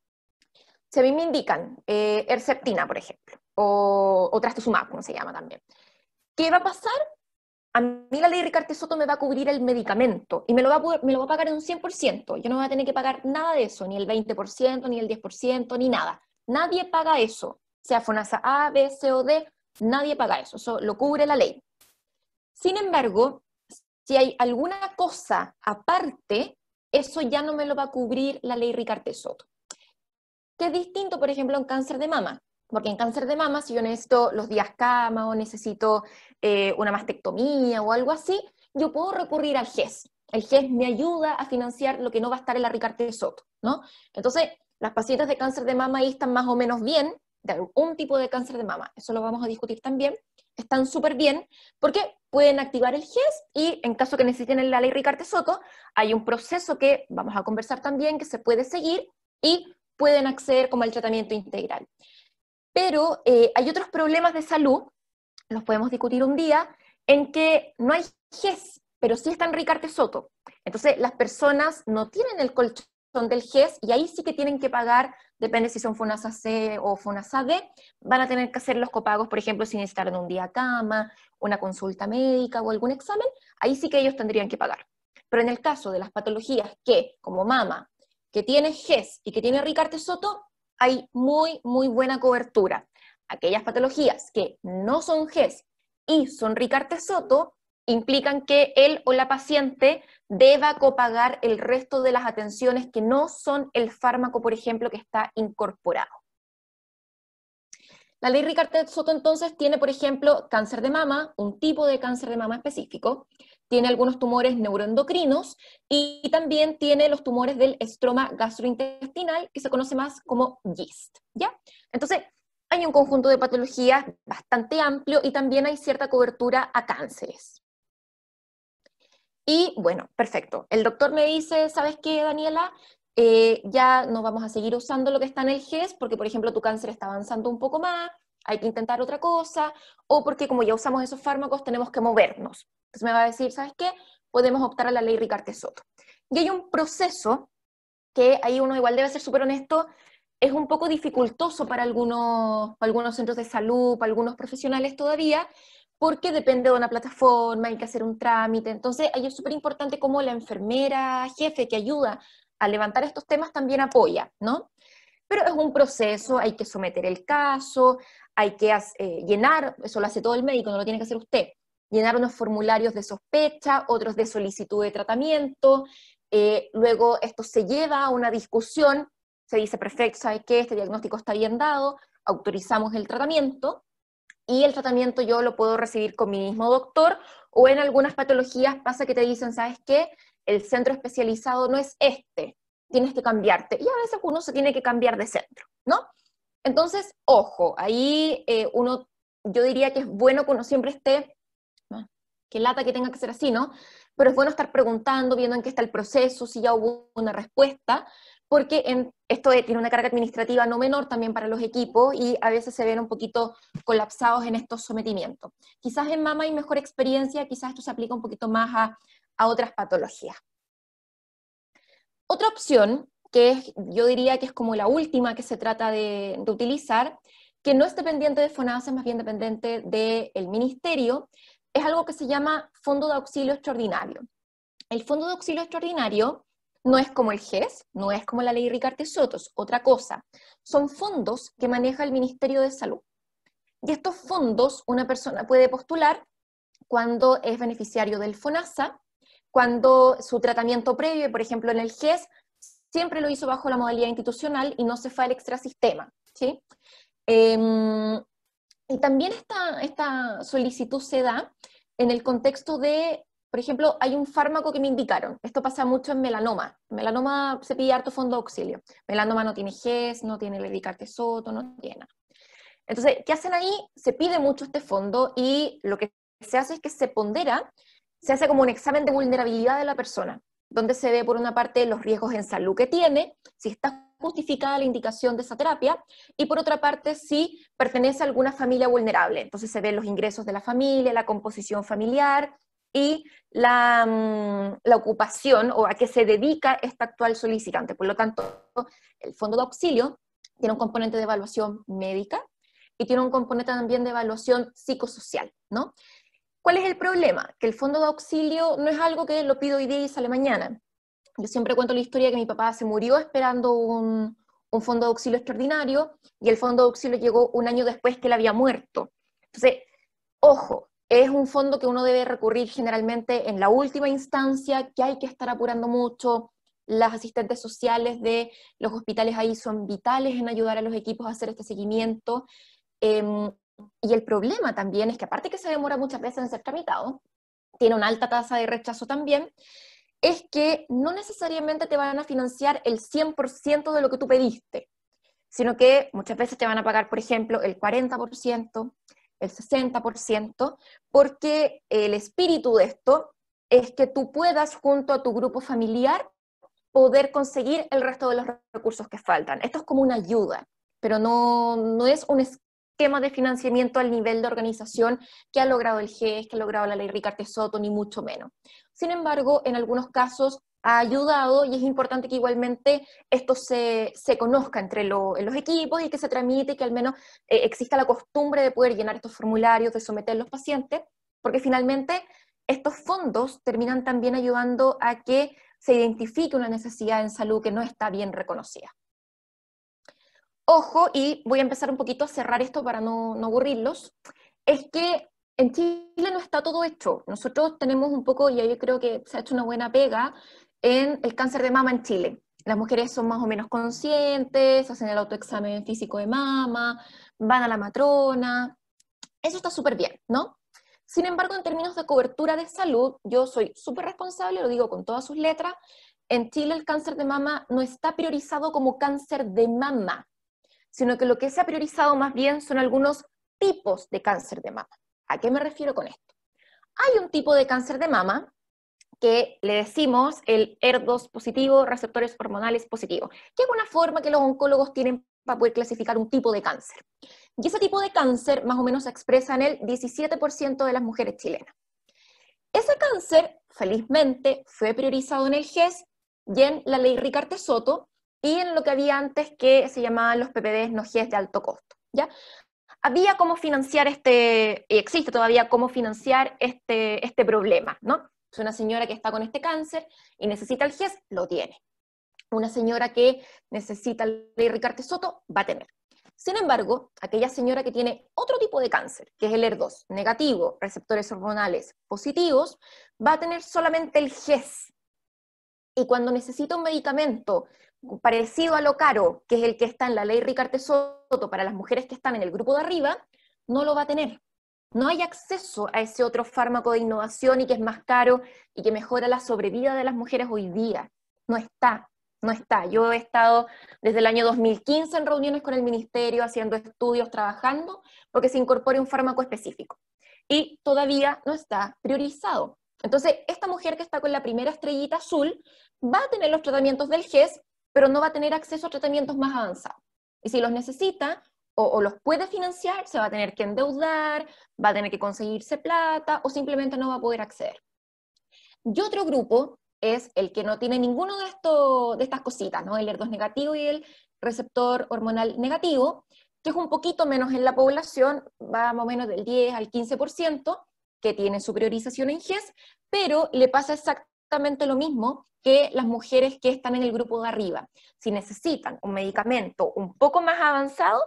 se a me indican eh, Erceptina, por ejemplo, o, o trastuzumab, como se llama también. ¿Qué va a pasar? A mí la ley Ricardo Soto me va a cubrir el medicamento y me lo, va a pagar en un 100%. Yo no voy a tener que pagar nada de eso, ni el 20%, ni el 10%, ni nada. Nadie paga eso. Sea FONASA A, B, C o D, nadie paga eso. Eso lo cubre la ley. Sin embargo, si hay alguna cosa aparte, eso ya no me lo va a cubrir la ley Ricardo Soto. ¿Qué es distinto, por ejemplo, a un cáncer de mama. Porque en cáncer de mama, si yo necesito los días cama o necesito eh, una mastectomía o algo así, yo puedo recurrir al GES. El GES me ayuda a financiar lo que no va a estar en la Ricarte Soto, ¿no? Entonces, las pacientes de cáncer de mama ahí están más o menos bien, de algún tipo de cáncer de mama, eso lo vamos a discutir también, están súper bien porque pueden activar el GES y en caso que necesiten la ley Ricarte Soto, hay un proceso que vamos a conversar también que se puede seguir y pueden acceder como al tratamiento integral. Pero eh, hay otros problemas de salud, los podemos discutir un día, en que no hay GES, pero sí está en Ricarte Soto. Entonces, las personas no tienen el colchón del GES y ahí sí que tienen que pagar, depende si son FONASA C o FONASA D, van a tener que hacer los copagos, por ejemplo, si necesitan un día a cama, una consulta médica o algún examen, ahí sí que ellos tendrían que pagar. Pero en el caso de las patologías que, como mama, que tiene GES y que tiene Ricarte Soto, hay muy, muy buena cobertura. Aquellas patologías que no son GES y son Ricarte Soto implican que él o la paciente deba copagar el resto de las atenciones que no son el fármaco, por ejemplo, que está incorporado. La ley Ricarte Soto entonces tiene, por ejemplo, cáncer de mama, un tipo de cáncer de mama específico, tiene algunos tumores neuroendocrinos y, también tiene los tumores del estroma gastrointestinal, que se conoce más como GIST. ¿ya? Entonces, hay un conjunto de patologías bastante amplio y también hay cierta cobertura a cánceres. Y bueno, perfecto. El doctor me dice, ¿sabes qué, Daniela? Eh, ya no vamos a seguir usando lo que está en el GES porque, por ejemplo, tu cáncer está avanzando un poco más, hay que intentar otra cosa, o porque como ya usamos esos fármacos tenemos que movernos. Entonces me va a decir, ¿sabes qué? Podemos optar a la ley Ricardo Soto. Y hay un proceso que ahí uno igual debe ser súper honesto, es un poco dificultoso para algunos, para algunos centros de salud, para algunos profesionales todavía, porque depende de una plataforma, hay que hacer un trámite. Entonces, ahí es súper importante cómo la enfermera, jefe que ayuda a levantar estos temas también apoya, ¿no? Pero es un proceso, hay que someter el caso, hay que eh, llenar, eso lo hace todo el médico, no lo tiene que hacer usted, llenar unos formularios de sospecha, otros de solicitud de tratamiento, eh, luego esto se lleva a una discusión, se dice, perfecto, ¿sabes qué? Este diagnóstico está bien dado, autorizamos el tratamiento, y el tratamiento yo lo puedo recibir con mi mismo doctor, o en algunas patologías pasa que te dicen, ¿sabes qué? El centro especializado no es este, tienes que cambiarte. Y a veces uno se tiene que cambiar de centro, ¿no? Entonces, ojo, ahí eh, uno, yo diría que es bueno que uno siempre esté, ah, que lata que tenga que ser así, ¿no? Pero es bueno estar preguntando, viendo en qué está el proceso, si ya hubo una respuesta, porque esto tiene una carga administrativa no menor también para los equipos y a veces se ven un poquito colapsados en estos sometimientos. Quizás en mama hay mejor experiencia, quizás esto se aplica un poquito más a otras patologías. Otra opción que yo diría que es como la última que se trata de, utilizar, que no es dependiente de FONASA, es más bien dependiente del ministerio, es algo que se llama Fondo de Auxilio Extraordinario. El Fondo de Auxilio Extraordinario no es como el GES, no es como la ley Ricardo Soto, es otra cosa. Son fondos que maneja el Ministerio de Salud. Y estos fondos una persona puede postular cuando es beneficiario del FONASA, cuando su tratamiento previo, por ejemplo en el GES, siempre lo hizo bajo la modalidad institucional y no se fue al extrasistema. ¿sí? Em, y también esta, esta solicitud se da en el contexto de, por ejemplo, hay un fármaco que me indicaron. Esto pasa mucho en melanoma. melanoma se pide harto fondo de auxilio. Melanoma no tiene GES, no tiene soto no tiene nada. Entonces, ¿qué hacen ahí? Se pide mucho este fondo y lo que se hace es que se pondera, se hace como un examen de vulnerabilidad de la persona donde se ve por una parte los riesgos en salud que tiene, si está justificada la indicación de esa terapia, y por otra parte si pertenece a alguna familia vulnerable. Entonces se ven los ingresos de la familia, la composición familiar y la, mm, ocupación o a qué se dedica esta actual solicitante. Por lo tanto, el fondo de auxilio tiene un componente de evaluación médica y tiene un componente también de evaluación psicosocial, ¿no? ¿Cuál es el problema? Que el fondo de auxilio no es algo que lo pido hoy día y sale mañana. Yo siempre cuento la historia que mi papá se murió esperando un, fondo de auxilio extraordinario y el fondo de auxilio llegó un año después que él había muerto. Entonces, ojo, es un fondo que uno debe recurrir generalmente en la última instancia, que hay que estar apurando mucho. Las asistentes sociales de los hospitales ahí son vitales en ayudar a los equipos a hacer este seguimiento. Em, y el problema también es que aparte que se demora muchas veces en ser tramitado, tiene una alta tasa de rechazo también, es que no necesariamente te van a financiar el 100% de lo que tú pediste, sino que muchas veces te van a pagar, por ejemplo, el 40%, el 60%, porque el espíritu de esto es que tú puedas junto a tu grupo familiar poder conseguir el resto de los recursos que faltan. Esto es como una ayuda, pero no, es un temas de financiamiento al nivel de organización que ha logrado el GES, que ha logrado la ley Ricardo Soto, ni mucho menos. Sin embargo, en algunos casos ha ayudado y es importante que igualmente esto se, conozca entre los equipos y que se tramite y que al menos eh, exista la costumbre de poder llenar estos formularios, de someter a los pacientes, porque finalmente estos fondos terminan también ayudando a que se identifique una necesidad en salud que no está bien reconocida ojo, y voy a empezar un poquito a cerrar esto para no, aburrirlos, es que en Chile no está todo hecho. Nosotros tenemos un poco, y yo creo que se ha hecho una buena pega, en el cáncer de mama en Chile. Las mujeres son más o menos conscientes, hacen el autoexamen físico de mama, van a la matrona. Eso está súper bien, ¿no? Sin embargo, en términos de cobertura de salud, yo soy súper responsable, lo digo con todas sus letras, en Chile el cáncer de mama no está priorizado como cáncer de mama sino que lo que se ha priorizado más bien son algunos tipos de cáncer de mama. ¿A qué me refiero con esto? Hay un tipo de cáncer de mama que le decimos el ER2 positivo, receptores hormonales positivos, que es una forma que los oncólogos tienen para poder clasificar un tipo de cáncer. Y ese tipo de cáncer más o menos se expresa en el 17% de las mujeres chilenas. Ese cáncer, felizmente, fue priorizado en el GES y en la ley Ricarte Soto, y en lo que había antes que se llamaban los PPDs no GES de alto costo. ¿ya? Había cómo financiar este, y existe todavía cómo financiar este, este problema, ¿no? Es una señora que está con este cáncer y necesita el GES, lo tiene. Una señora que necesita el Ricardo Soto, va a tener. Sin embargo, aquella señora que tiene otro tipo de cáncer, que es el ER2, negativo, receptores hormonales positivos, va a tener solamente el GES. Y cuando necesita un medicamento parecido a lo caro, que es el que está en la ley Ricardo Soto para las mujeres que están en el grupo de arriba, no lo va a tener. No hay acceso a ese otro fármaco de innovación y que es más caro y que mejora la sobrevida de las mujeres hoy día. No está, no está. Yo he estado desde el año 2015 en reuniones con el ministerio, haciendo estudios, trabajando, porque se incorpore un fármaco específico. Y todavía no está priorizado. Entonces, esta mujer que está con la primera estrellita azul va a tener los tratamientos del GES, pero no va a tener acceso a tratamientos más avanzados. Y si los necesita o, los puede financiar, se va a tener que endeudar, va a tener que conseguirse plata o simplemente no va a poder acceder. Y otro grupo es el que no tiene ninguno de, de estas cositas, ¿no? el ER2 negativo y el receptor hormonal negativo, que es un poquito menos en la población, va más o menos del 10 al 15%, que tiene su priorización en GES, pero le pasa exactamente exactamente lo mismo que las mujeres que están en el grupo de arriba. Si necesitan un medicamento un poco más avanzado,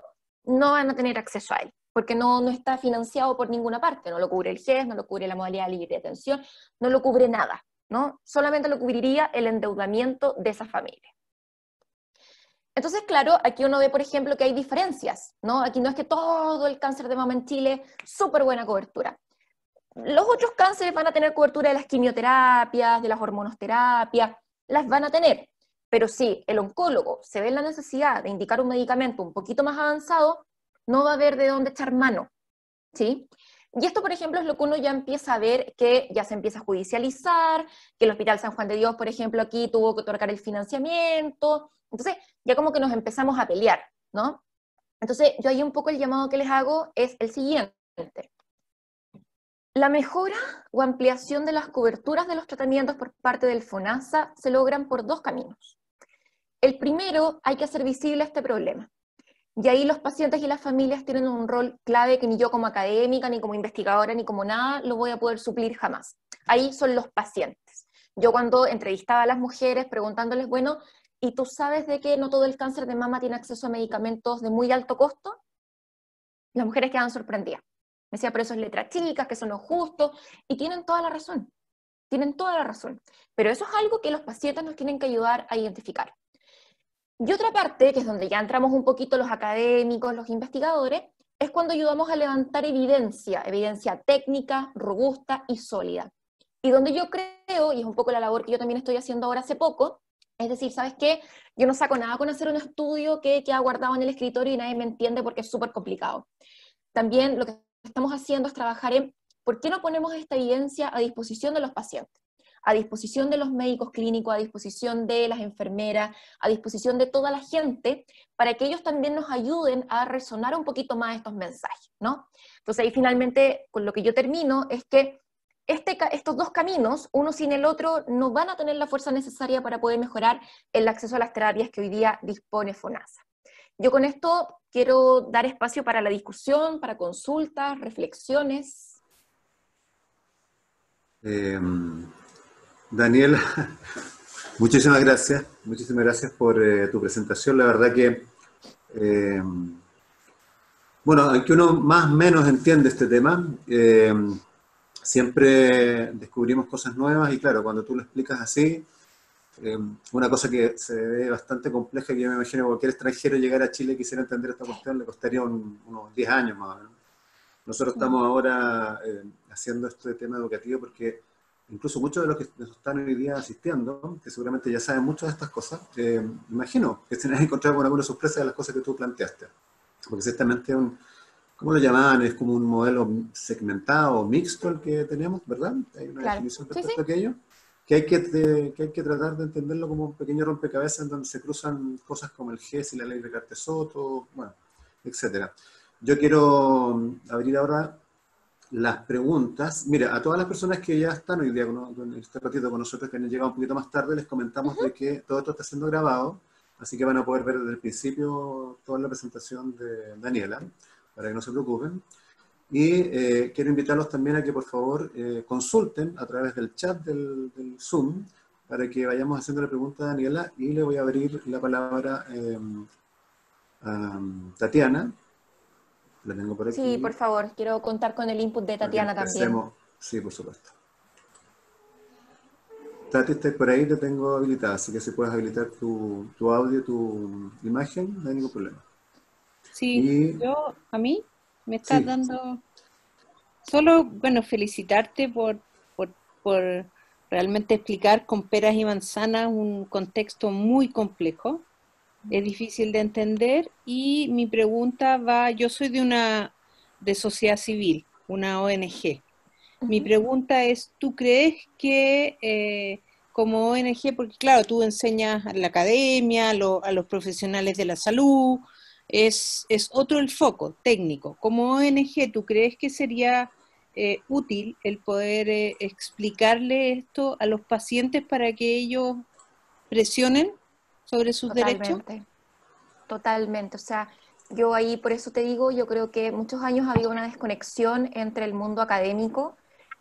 no van a tener acceso a él, porque no, no está financiado por ninguna parte, no lo cubre el GES, no lo cubre la modalidad de libre de atención, no lo cubre nada, ¿no? Solamente lo cubriría el endeudamiento de esa familia. Entonces, claro, aquí uno ve, por ejemplo, que hay diferencias, ¿no? Aquí no es que todo el cáncer de mama en Chile, súper buena cobertura. Los otros cánceres van a tener cobertura de las quimioterapias, de las hormonoterapias, las van a tener. Pero si el oncólogo se ve en la necesidad de indicar un medicamento un poquito más avanzado, no va a ver de dónde echar mano. ¿Sí? Y esto, por ejemplo, es lo que uno ya empieza a ver que ya se empieza a judicializar, que el Hospital San Juan de Dios, por ejemplo, aquí tuvo que otorgar el financiamiento. Entonces, ya como que nos empezamos a pelear, ¿no? Entonces, yo ahí un poco el llamado que les hago es el siguiente. La mejora o ampliación de las coberturas de los tratamientos por parte del FONASA se logran por dos caminos. El primero, hay que hacer visible este problema. Y ahí los pacientes y las familias tienen un rol clave que ni yo como académica, ni como investigadora, ni como nada lo voy a poder suplir jamás. Ahí son los pacientes. Yo cuando entrevistaba a las mujeres preguntándoles, bueno, ¿y tú sabes de qué no todo el cáncer de mama tiene acceso a medicamentos de muy alto costo? Las mujeres quedaban sorprendidas. Me decía, pero eso es letras chica, que son los justos y tienen toda la razón, tienen toda la razón. Pero eso es algo que los pacientes nos tienen que ayudar a identificar. Y otra parte, que es donde ya entramos un poquito los académicos, los investigadores, es cuando ayudamos a levantar evidencia, evidencia técnica, robusta y sólida. Y donde yo creo, y es un poco la labor que yo también estoy haciendo ahora hace poco, es decir, ¿sabes qué? Yo no saco nada con hacer un estudio que queda guardado en el escritorio y nadie me entiende porque es súper complicado. También lo que estamos haciendo es trabajar en por qué no ponemos esta evidencia a disposición de los pacientes, a disposición de los médicos clínicos, a disposición de las enfermeras, a disposición de toda la gente, para que ellos también nos ayuden a resonar un poquito más estos mensajes, ¿no? Entonces ahí finalmente con lo que yo termino es que este, estos dos caminos, uno sin el otro, no van a tener la fuerza necesaria para poder mejorar el acceso a las terapias que hoy día dispone FONASA. Yo con esto quiero dar espacio para la discusión, para consultas, reflexiones. Em, Daniel, [laughs] muchísimas gracias. Muchísimas gracias por eh, tu presentación. La verdad que, em, bueno, aunque uno más o menos entiende este tema, em, siempre descubrimos cosas nuevas y claro, cuando tú lo explicas así, eh, una cosa que se ve bastante compleja, que yo me imagino que cualquier extranjero llegar a Chile quisiera entender esta cuestión, le costaría unos 10 años más o menos. Nosotros estamos ahora eh, haciendo este tema educativo porque incluso muchos de los que nos están hoy día asistiendo, que seguramente ya saben mucho de estas cosas, eh, imagino que se han encontrado con alguna sorpresa de las cosas que tú planteaste. Porque ciertamente un, ¿cómo lo llamaban? Es como un modelo segmentado, mixto el que tenemos, ¿verdad? Hay una definición respecto a aquello que hay que, que hay que tratar de entenderlo como un pequeño rompecabezas en donde se cruzan cosas como el GES y la ley de Cartesoto, bueno, etcétera. Yo quiero mm, abrir ahora las preguntas. Mira, a todas las personas que ya están hoy día con, este ratito con nosotros, que han llegado un poquito más tarde, les comentamos de que todo esto está siendo grabado, así que van a poder ver desde el principio toda la presentación de Daniela, para que no se preocupen. Y eh, quiero invitarlos también a que por favor eh, consulten a través del chat del, Zoom para que vayamos haciendo la pregunta a Daniela y le voy a abrir la palabra em, a em, Tatiana. tengo por Sí, por favor, quiero contar con el input de Tatiana también. Sí, por supuesto. Tati, estás por ahí, te tengo habilitada, así que si puedes habilitar tu, audio, tu imagen, no hay ningún problema. Sí, yo, a mí. Me estás dando... Solo, bueno, felicitarte por, realmente explicar con peras y manzanas un contexto muy complejo, es difícil de entender y mi pregunta va, yo soy de una de sociedad civil, una ONG. Mi pregunta es, ¿tú crees que eh, como ONG, porque claro, tú enseñas a la academia, a los profesionales de la salud, es, otro el foco técnico. Como ONG, ¿tú crees que sería eh, útil el poder eh, explicarle esto a los pacientes para que ellos presionen sobre sus derechos? Totalmente, o sea, yo ahí por eso te digo, yo creo que muchos años ha habido una desconexión entre el mundo académico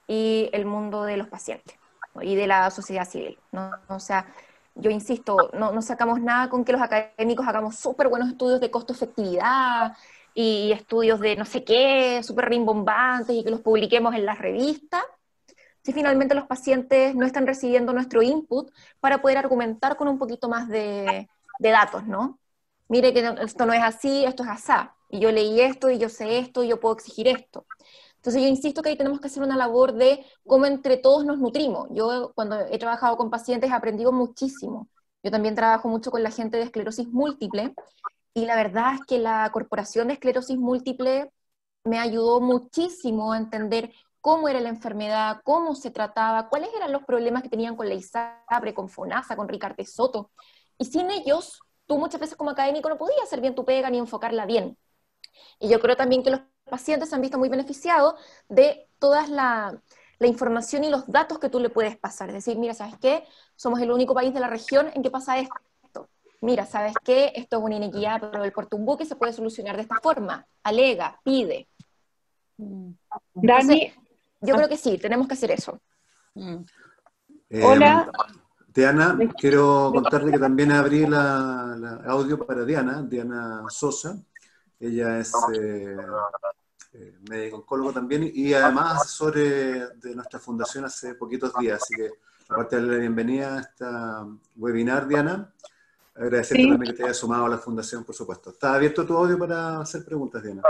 y el mundo de los pacientes y de la sociedad civil, ¿no? O sea, yo insisto, no, sacamos nada con que los académicos hagamos súper buenos estudios de costo-efectividad y estudios de no sé qué, súper rimbombantes y que los publiquemos en las revistas, si finalmente los pacientes no están recibiendo nuestro input para poder argumentar con un poquito más de, de datos, ¿no? Mire que esto no es así, esto es asá, y yo leí esto, y yo sé esto, y yo puedo exigir esto. Entonces yo insisto que ahí tenemos que hacer una labor de cómo entre todos nos nutrimos. Yo cuando he trabajado con pacientes he aprendido muchísimo. Yo también trabajo mucho con la gente de esclerosis múltiple y la verdad es que la Corporación de Esclerosis Múltiple me ayudó muchísimo a entender cómo era la enfermedad, cómo se trataba, cuáles eran los problemas que tenían con la ISAPRE, con FONASA, con Ricardo Soto. Y sin ellos, tú muchas veces como académico no podías hacer bien tu pega ni enfocarla bien. Y yo creo también que los pacientes se han visto muy beneficiados de toda la, información y los datos que tú le puedes pasar. Es decir, mira, ¿sabes qué? Somos el único país de la región en que pasa esto. Mira, ¿sabes qué? Esto es una inequidad, pero el portumbuque que se puede solucionar de esta forma. Alega, pide. Mm. Dani. Yo creo que sí, tenemos que hacer eso. Eh, Hola. Diana, quiero contarle que también abrí el audio para Diana, Diana Sosa. Ella es eh, eh, médico oncólogo también y además asesor de nuestra fundación hace poquitos días. Así que, aparte de darle la bienvenida a este webinar, Diana, agradecerte también que te hayas sumado a la fundación, por supuesto. ¿Está abierto tu audio para hacer preguntas, Diana?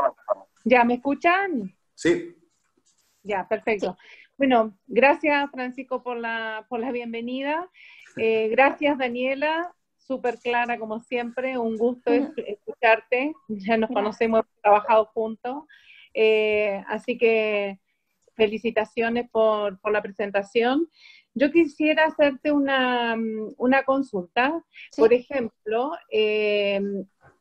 ¿Ya me escuchan? Sí. Ya, perfecto. Bueno, gracias Francisco por la, por la bienvenida. Eh, gracias Daniela, súper clara como siempre, un gusto mm. escucharte. Ya nos conocemos, hemos trabajado juntos. Eh, así que felicitaciones por, la presentación. Yo quisiera hacerte una, mm, consulta. Por ejemplo, eh,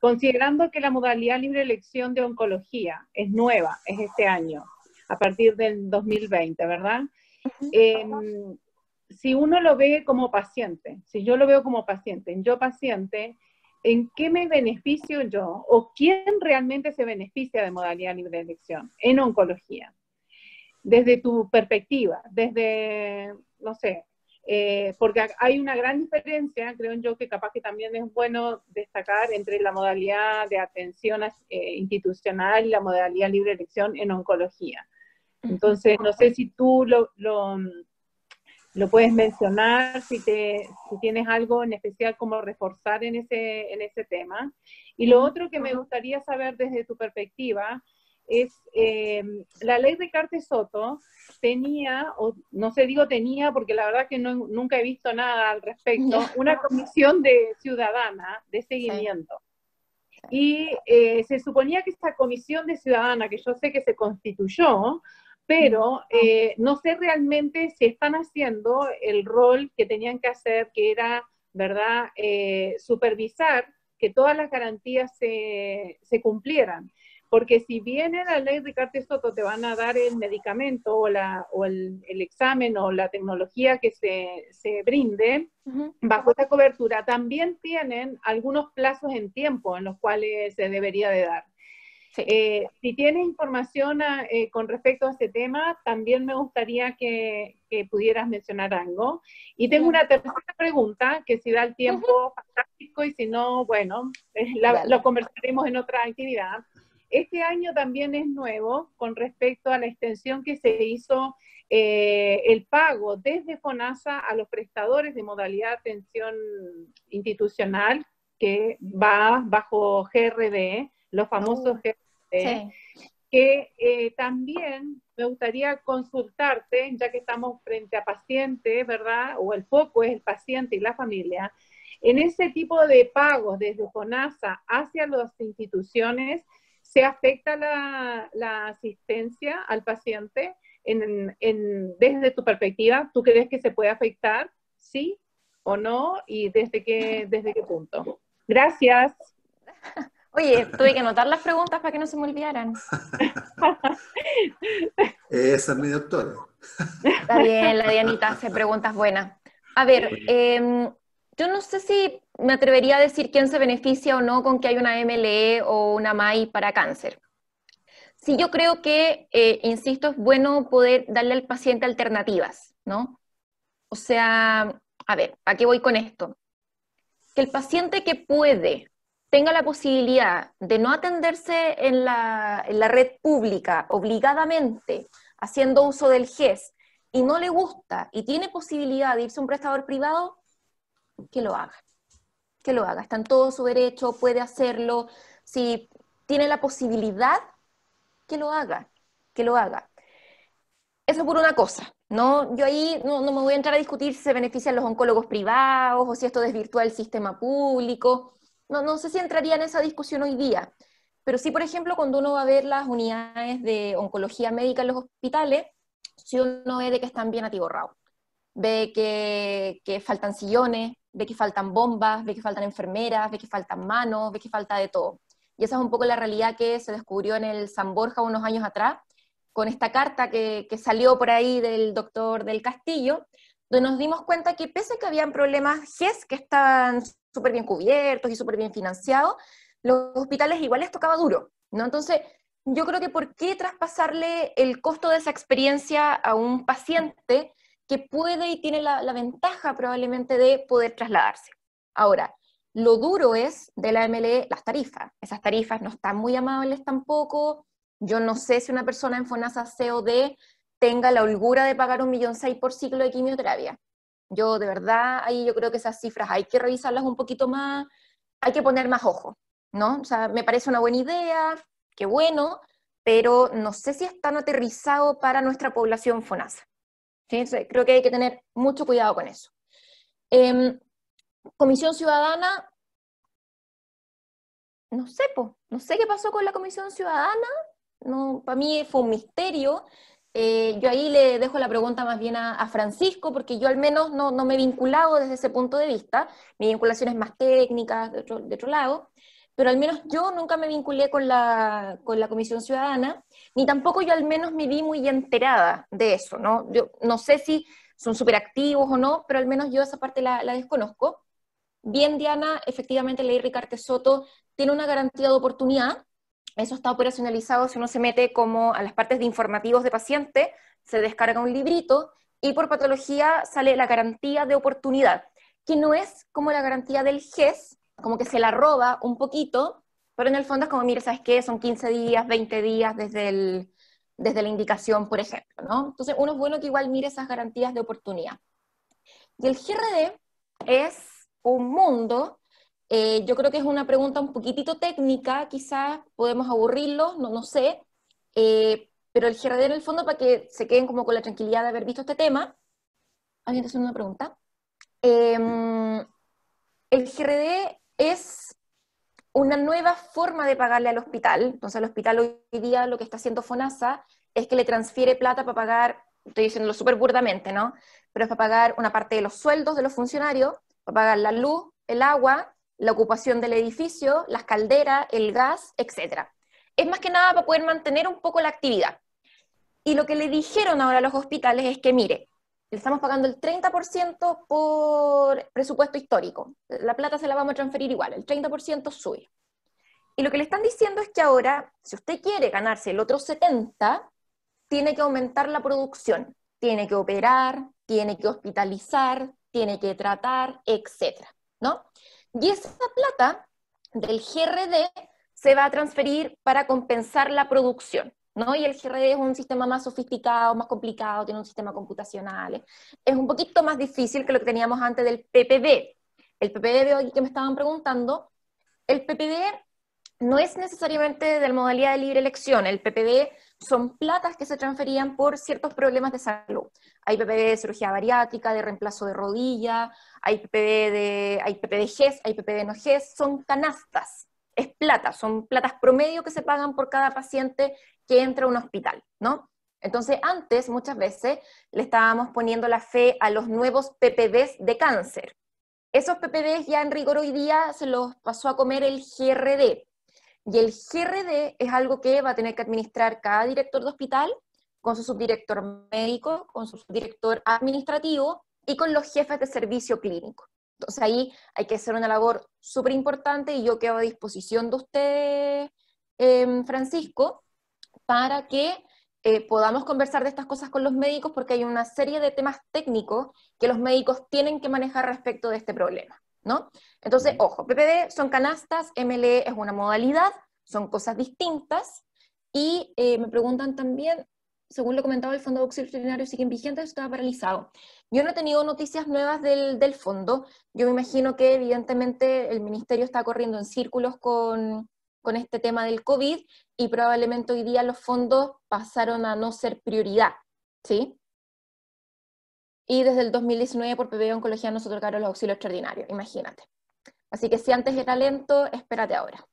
considerando que la modalidad libre elección de oncología es nueva, es este año, a partir del 2020, ¿verdad? Em, si uno lo ve como paciente, si yo lo veo como paciente, yo paciente, en qué me beneficio yo o quién realmente se beneficia de modalidad libre de elección en oncología. Desde tu perspectiva, desde, no sé, eh, porque hay una gran diferencia, creo yo que capaz que también es bueno destacar entre la modalidad de atención eh, institucional y la modalidad libre de elección en oncología. Entonces, no sé si tú lo lo puedes mencionar si, te, si tienes algo en especial como reforzar en ese, tema. Y lo otro que me gustaría saber desde tu perspectiva es, eh, la ley de Carte Soto tenía, o no sé, digo tenía porque la verdad que nunca he visto nada al respecto, una comisión de ciudadana de seguimiento. Y eh, se suponía que esta comisión de ciudadana, que yo sé que se constituyó, pero eh, no sé realmente si están haciendo el rol que tenían que hacer, que era, ¿verdad?, eh, supervisar que todas las garantías se, cumplieran. Porque si bien en la ley Ricardo Soto te van a dar el medicamento o, o el, examen o la tecnología que se, brinde bajo esta cobertura, también tienen algunos plazos en tiempo en los cuales se debería de dar. Eh, si tienes información ah, eh, con respecto a ese tema, también me gustaría que, pudieras mencionar algo. Y tengo una tercera pregunta, que si da el tiempo, fantástico, y si no, bueno, eh, lo conversaremos en otra actividad. Este año también es nuevo con respecto a la extensión que se hizo el pago desde FONASA a los prestadores de modalidad de atención institucional que va bajo GRD los famosos uh, que eh, también me gustaría consultarte, ya que estamos frente a paciente, ¿verdad? O el foco es el paciente y la familia. En ese tipo de pagos desde CONASA hacia las instituciones, ¿se afecta la, asistencia al paciente desde tu perspectiva? ¿Tú crees que se puede afectar? ¿Sí o no? ¿Y desde qué, desde qué punto? Gracias. [laughs] Oye, tuve que anotar las preguntas para que no se me olvidaran. [laughs] Esa es mi doctora. Está bien, la Dianita hace preguntas buenas. A ver, em, yo no sé si me atrevería a decir quién se beneficia o no con que hay una MLE o una MAI para cáncer. Sí, yo creo que, eh, insisto, es bueno poder darle al paciente alternativas, ¿no? O sea, a ver, ¿a qué voy con esto? Que el paciente que puede tenga la posibilidad de no atenderse en la, red pública obligadamente, haciendo uso del GES, y no le gusta y tiene posibilidad de irse a un prestador privado, que lo haga. Que lo haga. Está en todo su derecho, puede hacerlo. Si tiene la posibilidad, que lo haga. Que lo haga. Eso por una cosa. No, yo ahí no, no me voy a entrar a discutir si se benefician los oncólogos privados o si esto desvirtúa el sistema público no, no sé si entraría en esa discusión hoy día, pero sí, por ejemplo, cuando uno va a ver las unidades de oncología médica en los hospitales, si uno ve de que están bien atiborrados, ve que, faltan sillones, ve que faltan bombas, ve que faltan enfermeras, ve que faltan manos, ve que falta de todo. Y esa es un poco la realidad que se descubrió en el San Borja unos años atrás, con esta carta que, que salió por ahí del doctor del Castillo, donde nos dimos cuenta que pese a que habían problemas GES que estaban súper bien cubiertos y súper bien financiados, los hospitales igual les tocaba duro, ¿no? Entonces, yo creo que por qué traspasarle el costo de esa experiencia a un paciente que puede y tiene la, ventaja probablemente de poder trasladarse. Ahora, lo duro es de la MLE las tarifas. Esas tarifas no están muy amables tampoco. Yo no sé si una persona en FONASA COD tenga la holgura de pagar un millón seis por ciclo de quimioterapia. Yo de verdad, ahí yo creo que esas cifras hay que revisarlas un poquito más, hay que poner más ojo, ¿no? O sea, me parece una buena idea, qué bueno, pero no sé si es tan aterrizado para nuestra población FONASA. Creo que hay que tener mucho cuidado con eso. Em, Comisión Ciudadana, no sé, no sé qué pasó con la Comisión Ciudadana, no, para mí fue un misterio. Eh, yo ahí le dejo la pregunta más bien a, Francisco, porque yo al menos no, no, me he vinculado desde ese punto de vista, mi vinculación es más técnica, de otro, lado, pero al menos yo nunca me vinculé con la, con la Comisión Ciudadana, ni tampoco yo al menos me vi muy enterada de eso, ¿no? Yo no sé si son activos o no, pero al menos yo esa parte la, desconozco. Bien, Diana, efectivamente, ley Ricardo Soto tiene una garantía de oportunidad, eso está operacionalizado si uno se mete como a las partes de informativos de paciente, se descarga un librito y por patología sale la garantía de oportunidad, que no es como la garantía del GES, como que se la roba un poquito, pero en el fondo es como, mire, ¿sabes qué? Son 15 días, 20 días desde, desde la indicación, por ejemplo, Entonces, uno es bueno que igual mire esas garantías de oportunidad. Y el GRD e es un mundo eh, yo creo que es una pregunta un poquitito técnica, quizás podemos aburrirlos, no, no sé, eh, pero el GRD en el fondo para que se queden como con la tranquilidad de haber visto este tema. ¿Alguien te hace una pregunta? Em, el GRD es una nueva forma de pagarle al hospital. Entonces, el hospital hoy día lo que está haciendo FONASA es que le transfiere plata para pagar, estoy diciéndolo súper burdamente, ¿no? Pero es para pagar una parte de los sueldos de los funcionarios, para pagar la luz, el agua la ocupación del edificio, las calderas, el gas, etc. Es más que nada para poder mantener un poco la actividad. Y lo que le dijeron ahora a los hospitales es que, mire, le estamos pagando el 30% por presupuesto histórico. La plata se la vamos a transferir igual, el 30% suyo. Y lo que le están diciendo es que ahora, si usted quiere ganarse el otro 70%, tiene que aumentar la producción, tiene que operar, tiene que hospitalizar, tiene que tratar, etc. ¿no? Y esa plata del GRD se va a transferir para compensar la producción. ¿no? Y el GRD es un sistema más sofisticado, más complicado, tiene un sistema computacional. Es un poquito más difícil que lo que teníamos antes del PPD. El PPD veo aquí que me estaban preguntando, el PPD no es necesariamente de la modalidad de libre elección. El PPD son platas que se transferían por ciertos problemas de salud. Hay PPD de cirugía bariátrica, de reemplazo de rodilla, hay PPD de, hay GES, hay PPD no GES, son canastas, es plata, son platas promedio que se pagan por cada paciente que entra a un hospital, ¿no? Entonces, antes, muchas veces, le estábamos poniendo la fe a los nuevos PPDs de cáncer. Esos PPDs ya en rigor hoy día se los pasó a comer el GRD, e y el GRD es algo que va a tener que administrar cada director de hospital con su subdirector médico, con su subdirector administrativo y con los jefes de servicio clínico. Entonces ahí hay que hacer una labor súper importante y yo quedo a disposición de usted, em, Francisco, para que eh, podamos conversar de estas cosas con los médicos porque hay una serie de temas técnicos que los médicos tienen que manejar respecto de este problema. Entonces, ojo, PPD son canastas, MLE es una modalidad, son cosas distintas. Y eh, me preguntan también, según lo comentaba, el Fondo de Auxilio extraordinario sigue vigente, estaba paralizado. Yo no he tenido noticias nuevas del, fondo. Yo me imagino que evidentemente el ministerio está corriendo en círculos con, con este tema del COVID y probablemente hoy día los fondos pasaron a no ser prioridad, ¿sí? y desde el 2019 por PPD Oncología nos otorgaron los auxilios extraordinarios, imagínate. Así que si antes era lento, espérate ahora,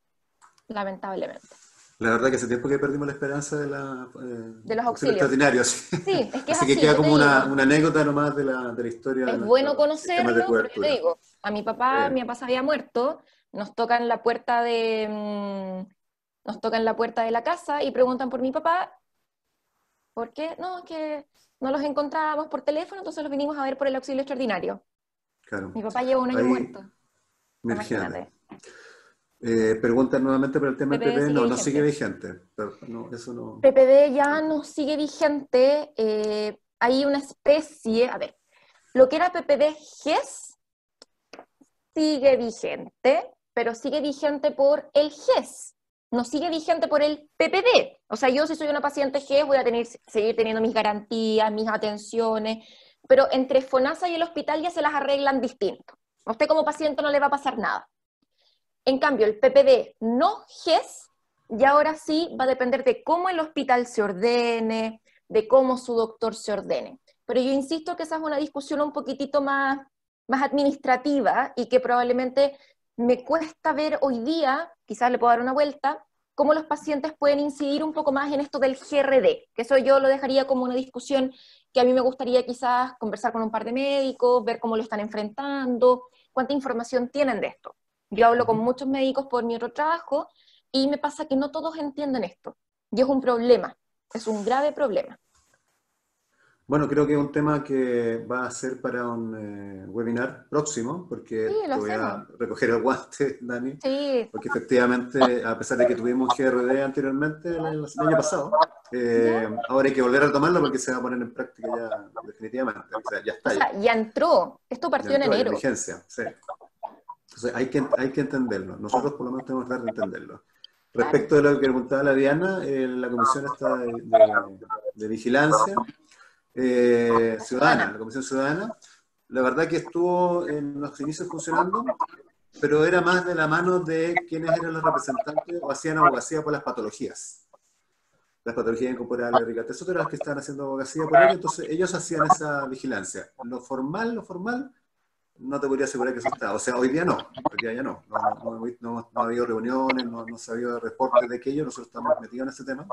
lamentablemente. La verdad que hace tiempo que perdimos la esperanza de, la, eh, los auxilios. extraordinarios. Sí, es que es así, [laughs] así. que queda como una, anécdota nomás de la, de la historia. Es bueno conocerlo, pero te digo, a mi papá, mi papá se había muerto, nos tocan la puerta de mm, nos tocan la puerta de la casa y preguntan por mi papá. ¿Por qué? No, es que no los encontrábamos por teléfono, entonces los vinimos a ver por el auxilio extraordinario. Mi papá lleva un año muerto. Eh, pregunta nuevamente por el tema del PPD. No, no sigue vigente. PPD ya no sigue vigente. Eh, hay una especie, a ver, lo que era PPD-GES sigue vigente, pero sigue vigente por el GES no sigue vigente por el PPD. O sea, yo si soy una paciente G voy a tener, seguir teniendo mis garantías, mis atenciones, pero entre FONASA y el hospital ya se las arreglan distinto. A usted como paciente no le va a pasar nada. En cambio, el PPD no GES, y ahora sí va a depender de cómo el hospital se ordene, de cómo su doctor se ordene. Pero yo insisto que esa es una discusión un poquitito más, más administrativa y que probablemente me cuesta ver hoy día, quizás le puedo dar una vuelta, cómo los pacientes pueden incidir un poco más en esto del GRD, que eso yo lo dejaría como una discusión que a mí me gustaría quizás conversar con un par de médicos, ver cómo lo están enfrentando, cuánta información tienen de esto. Yo hablo con muchos médicos por mi otro trabajo y me pasa que no todos entienden esto. Y es un problema, es un grave problema. Bueno, creo que es un tema que va a ser para un eh, webinar próximo, porque voy a recoger el guante, [laughs] Dani. Porque efectivamente, a pesar de que tuvimos GRD anteriormente, el, año pasado, eh, ahora hay que volver a tomarlo porque se va a poner en práctica ya definitivamente. O sea, ya está. ya. entró. Esto partió en enero. hay que, hay que entenderlo. Nosotros por lo menos tenemos que entenderlo. Respecto de lo que preguntaba la Diana, eh, la comisión está de vigilancia eh, Ciudadana, la Comisión Ciudadana. La verdad que estuvo en los inicios funcionando, pero era más de la mano de quienes eran los representantes o hacían abogacía por las patologías. Las patologías incorporales de Ricardo eran las que estaban haciendo abogacía por ellos, entonces ellos hacían esa vigilancia. Lo formal, lo formal, no te podría asegurar que eso está. O sea, hoy día no, hoy día ya no. No, ha habido reuniones, no, no se ha habido reportes de aquello, nosotros estamos metidos en ese tema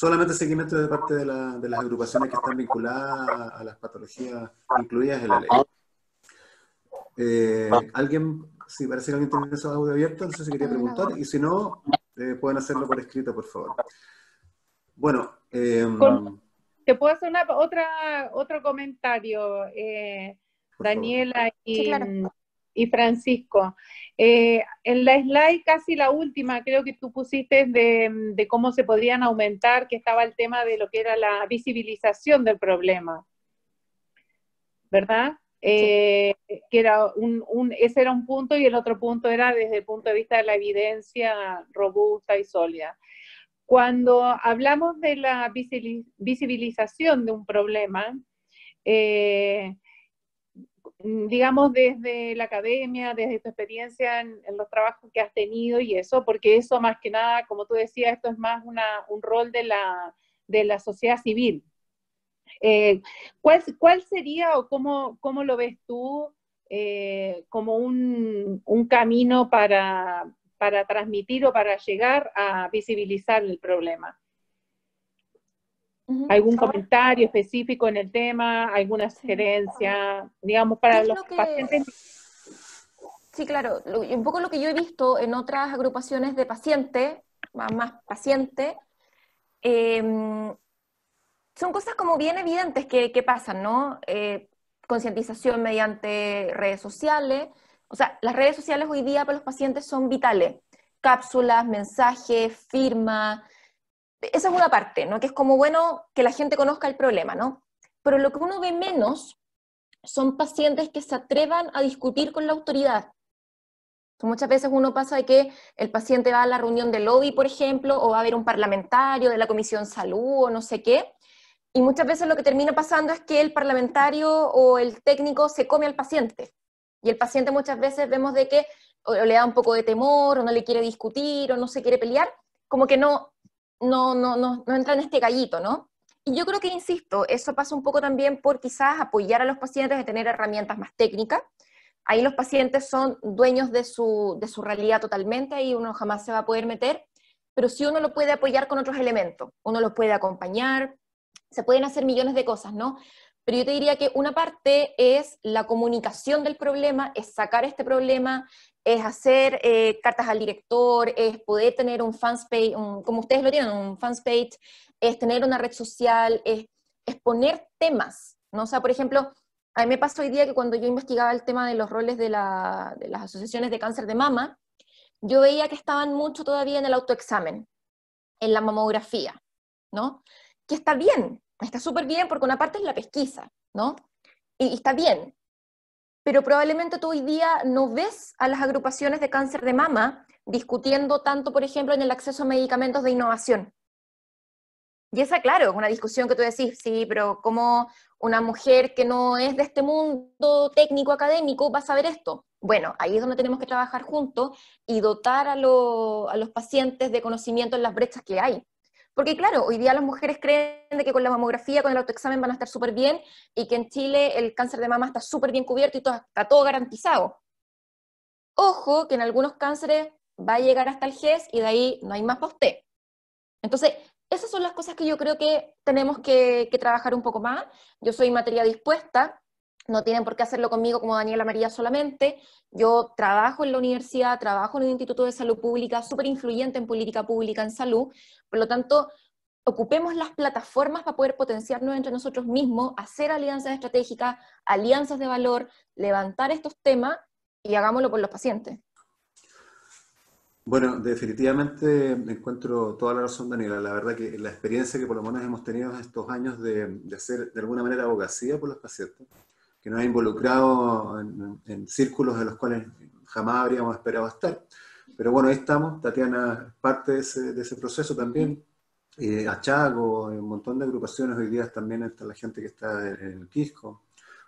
solamente seguimiento de parte de, las agrupaciones que están vinculadas a, las patologías incluidas en la ley. Eh, ah. ¿Alguien, si parece que alguien tiene su audio abierto, no sé si quería preguntar, y si no, eh, pueden hacerlo por escrito, por favor. Bueno. Em, ¿Te puedo hacer otra, otro comentario, eh, Daniela? Y, sí, y Francisco. Eh, en la slide, casi la última, creo que tú pusiste de, cómo se podrían aumentar, que estaba el tema de lo que era la visibilización del problema, ¿verdad? Eh, que era un, ese era un punto y el otro punto era desde el punto de vista de la evidencia robusta y sólida. Cuando hablamos de la visibilización de un problema, eh, Mm, digamos, desde la academia, desde tu experiencia en, los trabajos que has tenido y eso, porque eso más que nada, como tú decías, esto es más una, un rol de la, de la sociedad civil. Eh, ¿cuál, sería o cómo, lo ves tú eh, como un, camino para, para transmitir o para llegar a visibilizar el problema? ¿Algún comentario específico en el tema? ¿Alguna sugerencia? Digamos, para los pacientes Sí, claro. un poco lo que yo he visto en otras agrupaciones de pacientes, más, pacientes, em, son cosas como bien evidentes que, pasan, ¿no? Eh, concientización mediante redes sociales. O sea, las redes sociales hoy día para los pacientes son vitales. Cápsulas, mensajes, firma esa es una parte, ¿no? Que es como bueno que la gente conozca el problema, ¿no? Pero lo que uno ve menos son pacientes que se atrevan a discutir con la autoridad. Muchas veces uno pasa de que el paciente va a la reunión del lobby, por ejemplo, o va a ver un parlamentario de la Comisión Salud o no sé qué, y muchas veces lo que termina pasando es que el parlamentario o el técnico se come al paciente. Y el paciente muchas veces vemos de que le da un poco de temor, o no le quiere discutir, o no se quiere pelear, como que no, no, no, no, no entra en este gallito, ¿no? Y yo creo que, insisto, eso pasa un poco también por quizás apoyar a los pacientes de tener herramientas más técnicas. Ahí los pacientes son dueños de su, de su realidad totalmente y uno jamás se va a poder meter, pero sí uno lo puede apoyar con otros elementos. Uno los puede acompañar, se pueden hacer millones de cosas, ¿no? Pero yo te diría que una parte es la comunicación del problema, es sacar este problema, es hacer eh, cartas al director, es poder tener un fanspage, como ustedes lo tienen, un fanspage, es tener una red social, es, exponer poner temas, ¿no? O sea, por ejemplo, a mí me pasó hoy día que cuando yo investigaba el tema de los roles de, la, de las asociaciones de cáncer de mama, yo veía que estaban mucho todavía en el autoexamen, en la mamografía, ¿no? Que está bien, está súper bien porque una parte es la pesquisa, ¿no? y está bien, pero probablemente tú hoy día no ves a las agrupaciones de cáncer de mama discutiendo tanto, por ejemplo, en el acceso a medicamentos de innovación. Y esa, claro, es una discusión que tú decís, sí, pero ¿cómo una mujer que no es de este mundo técnico académico va a saber esto? Bueno, ahí es donde tenemos que trabajar juntos y dotar a, a los pacientes de conocimiento en las brechas que hay. Porque claro, hoy día las mujeres creen de que con la mamografía, con el autoexamen van a estar súper bien y que en Chile el cáncer de mama está súper bien cubierto y está todo garantizado. Ojo que en algunos cánceres va a llegar hasta el GES y de ahí no hay más poste. Entonces, esas son las cosas que yo creo que tenemos que, que trabajar un poco más. Yo soy materia dispuesta, no tienen por qué hacerlo conmigo como Daniela María solamente. Yo trabajo en la universidad, trabajo en el Instituto de Salud Pública, súper influyente en política pública, en salud. Por lo tanto, ocupemos las plataformas para poder potenciarnos entre nosotros mismos, hacer alianzas estratégicas, alianzas de valor, levantar estos temas y hagámoslo por los pacientes. Bueno, definitivamente encuentro toda la razón, Daniela. La verdad que la experiencia que por lo menos hemos tenido estos años de, de hacer de alguna manera abogacía por los pacientes, que nos ha involucrado en, círculos de los cuales jamás habríamos esperado estar. Pero bueno, ahí estamos, Tatiana es parte de ese, proceso también, eh, Achago, un montón de agrupaciones hoy día también está la gente que está en el Quisco,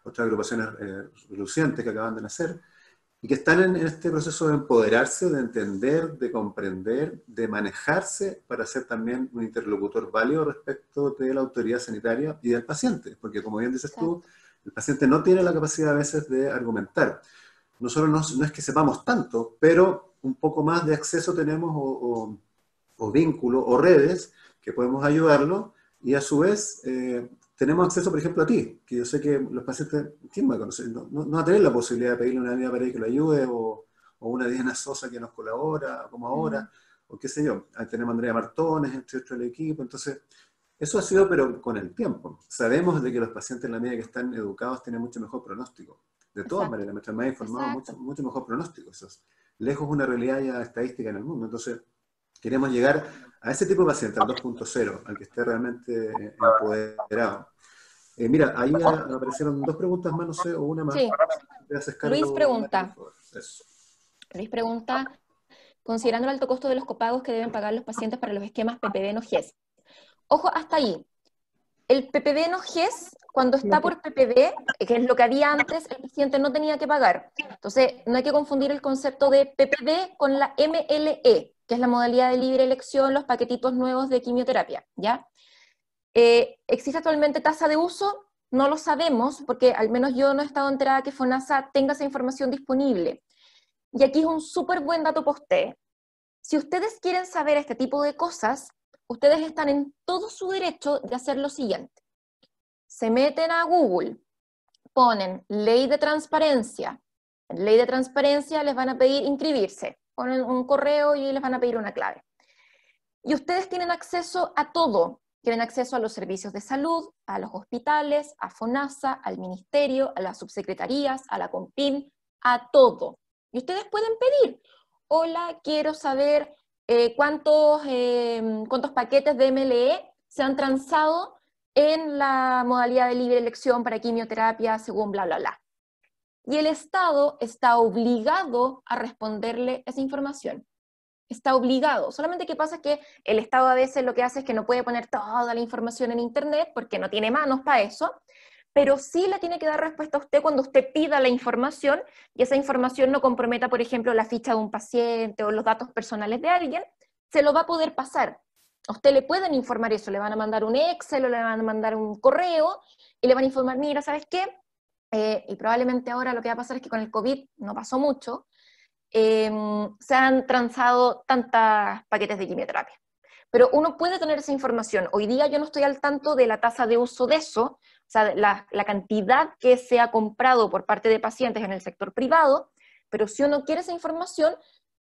otras agrupaciones eh, lucientes que acaban de nacer, y que están en, este proceso de empoderarse, de entender, de comprender, de manejarse para ser también un interlocutor válido respecto de la autoridad sanitaria y del paciente, porque como bien dices tú, el paciente no tiene la capacidad a veces de argumentar. Nosotros no, no es que sepamos tanto, pero un poco más de acceso tenemos o, o, o vínculo o redes que podemos ayudarlo y a su vez eh, tenemos acceso, por ejemplo, a ti, que yo sé que los pacientes, ¿quién va a conocer? No, va a tener la posibilidad de pedirle una amiga para que lo ayude o, o una Diana Sosa que nos colabora, como ahora, mm. o qué sé yo. Ahí tenemos a Andrea Martones, entre otros el equipo. Entonces, eso ha sido, pero con el tiempo. Sabemos de que los pacientes, en la medida que están educados, tienen mucho mejor pronóstico. De todas maneras, mientras más informados, mucho, mejor pronóstico. Eso es lejos una realidad ya estadística en el mundo. Entonces, queremos llegar a ese tipo de pacientes, al 2.0, al que esté realmente eh, empoderado. Eh, mira, ahí aparecieron dos preguntas más, no sé, o una más. Sí. Luis pregunta. Luis pregunta, considerando el alto costo de los copagos que deben pagar los pacientes para los esquemas PPD no GES, Ojo, hasta ahí. El PPD no GES, cuando está por PPD, que es lo que había antes, el paciente no tenía que pagar. Entonces, no hay que confundir el concepto de PPD con la MLE, que es la modalidad de libre elección, los paquetitos nuevos de quimioterapia, ¿ya? Eh, ¿Existe actualmente tasa de uso? No lo sabemos, porque al menos yo no he estado enterada que FONASA tenga esa información disponible. Y aquí es un súper buen dato para Si ustedes quieren saber este tipo de cosas, ustedes están en todo su derecho de hacer lo siguiente. Se meten a Google, ponen ley de transparencia. En ley de transparencia les van a pedir inscribirse. Ponen un correo y les van a pedir una clave. Y ustedes tienen acceso a todo. Tienen acceso a los servicios de salud, a los hospitales, a FONASA, al ministerio, a las subsecretarías, a la COMPIN, a todo. Y ustedes pueden pedir, hola, quiero saber eh, cuántos, em, cuántos paquetes de MLE se han transado en la modalidad de libre elección para quimioterapia según bla, bla, bla. Y el Estado está obligado a responderle esa información. Está obligado. Solamente que pasa es que el Estado a veces lo que hace es que no puede poner toda la información en Internet porque no tiene manos para eso pero sí le tiene que dar respuesta a usted cuando usted pida la información y esa información no comprometa, por ejemplo, la ficha de un paciente o los datos personales de alguien, se lo va a poder pasar. A usted le pueden informar eso, le van a mandar un Excel o le van a mandar un correo y le van a informar, mira, ¿sabes qué? Eh, y probablemente ahora lo que va a pasar es que con el COVID no pasó mucho, em, se han transado tantas paquetes de quimioterapia. Pero uno puede tener esa información. Hoy día yo no estoy al tanto de la tasa de uso de eso, o sea, la, cantidad que se ha comprado por parte de pacientes en el sector privado, pero si uno quiere esa información,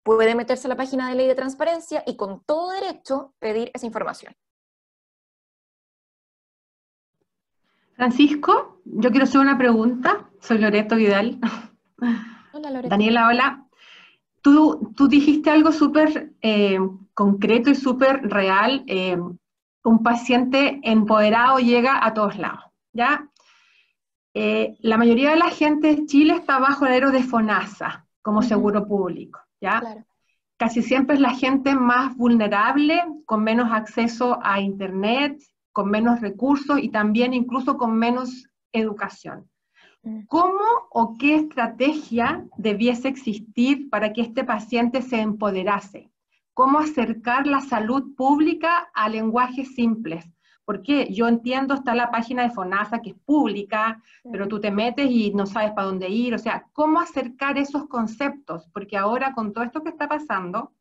puede meterse a la página de ley de transparencia y con todo derecho pedir esa información. Francisco, yo quiero hacer una pregunta. Soy Loreto Vidal. Hola, Loreto. Daniela, hola. Tú, dijiste algo súper eh, concreto y súper real. Eh, un paciente empoderado llega a todos lados. ¿ya? Eh, la mayoría de la gente de Chile está bajo el aero de FONASA como seguro público, ¿ya? Casi siempre es la gente más vulnerable, con menos acceso a Internet, con menos recursos y también incluso con menos educación. Mm. ¿Cómo o qué estrategia debiese existir para que este paciente se empoderase? ¿Cómo acercar la salud pública a lenguajes simples? Porque yo entiendo, está la página de FONASA que es pública, pero tú te metes y no sabes para dónde ir. O sea, ¿cómo acercar esos conceptos? Porque ahora con todo esto que está pasando,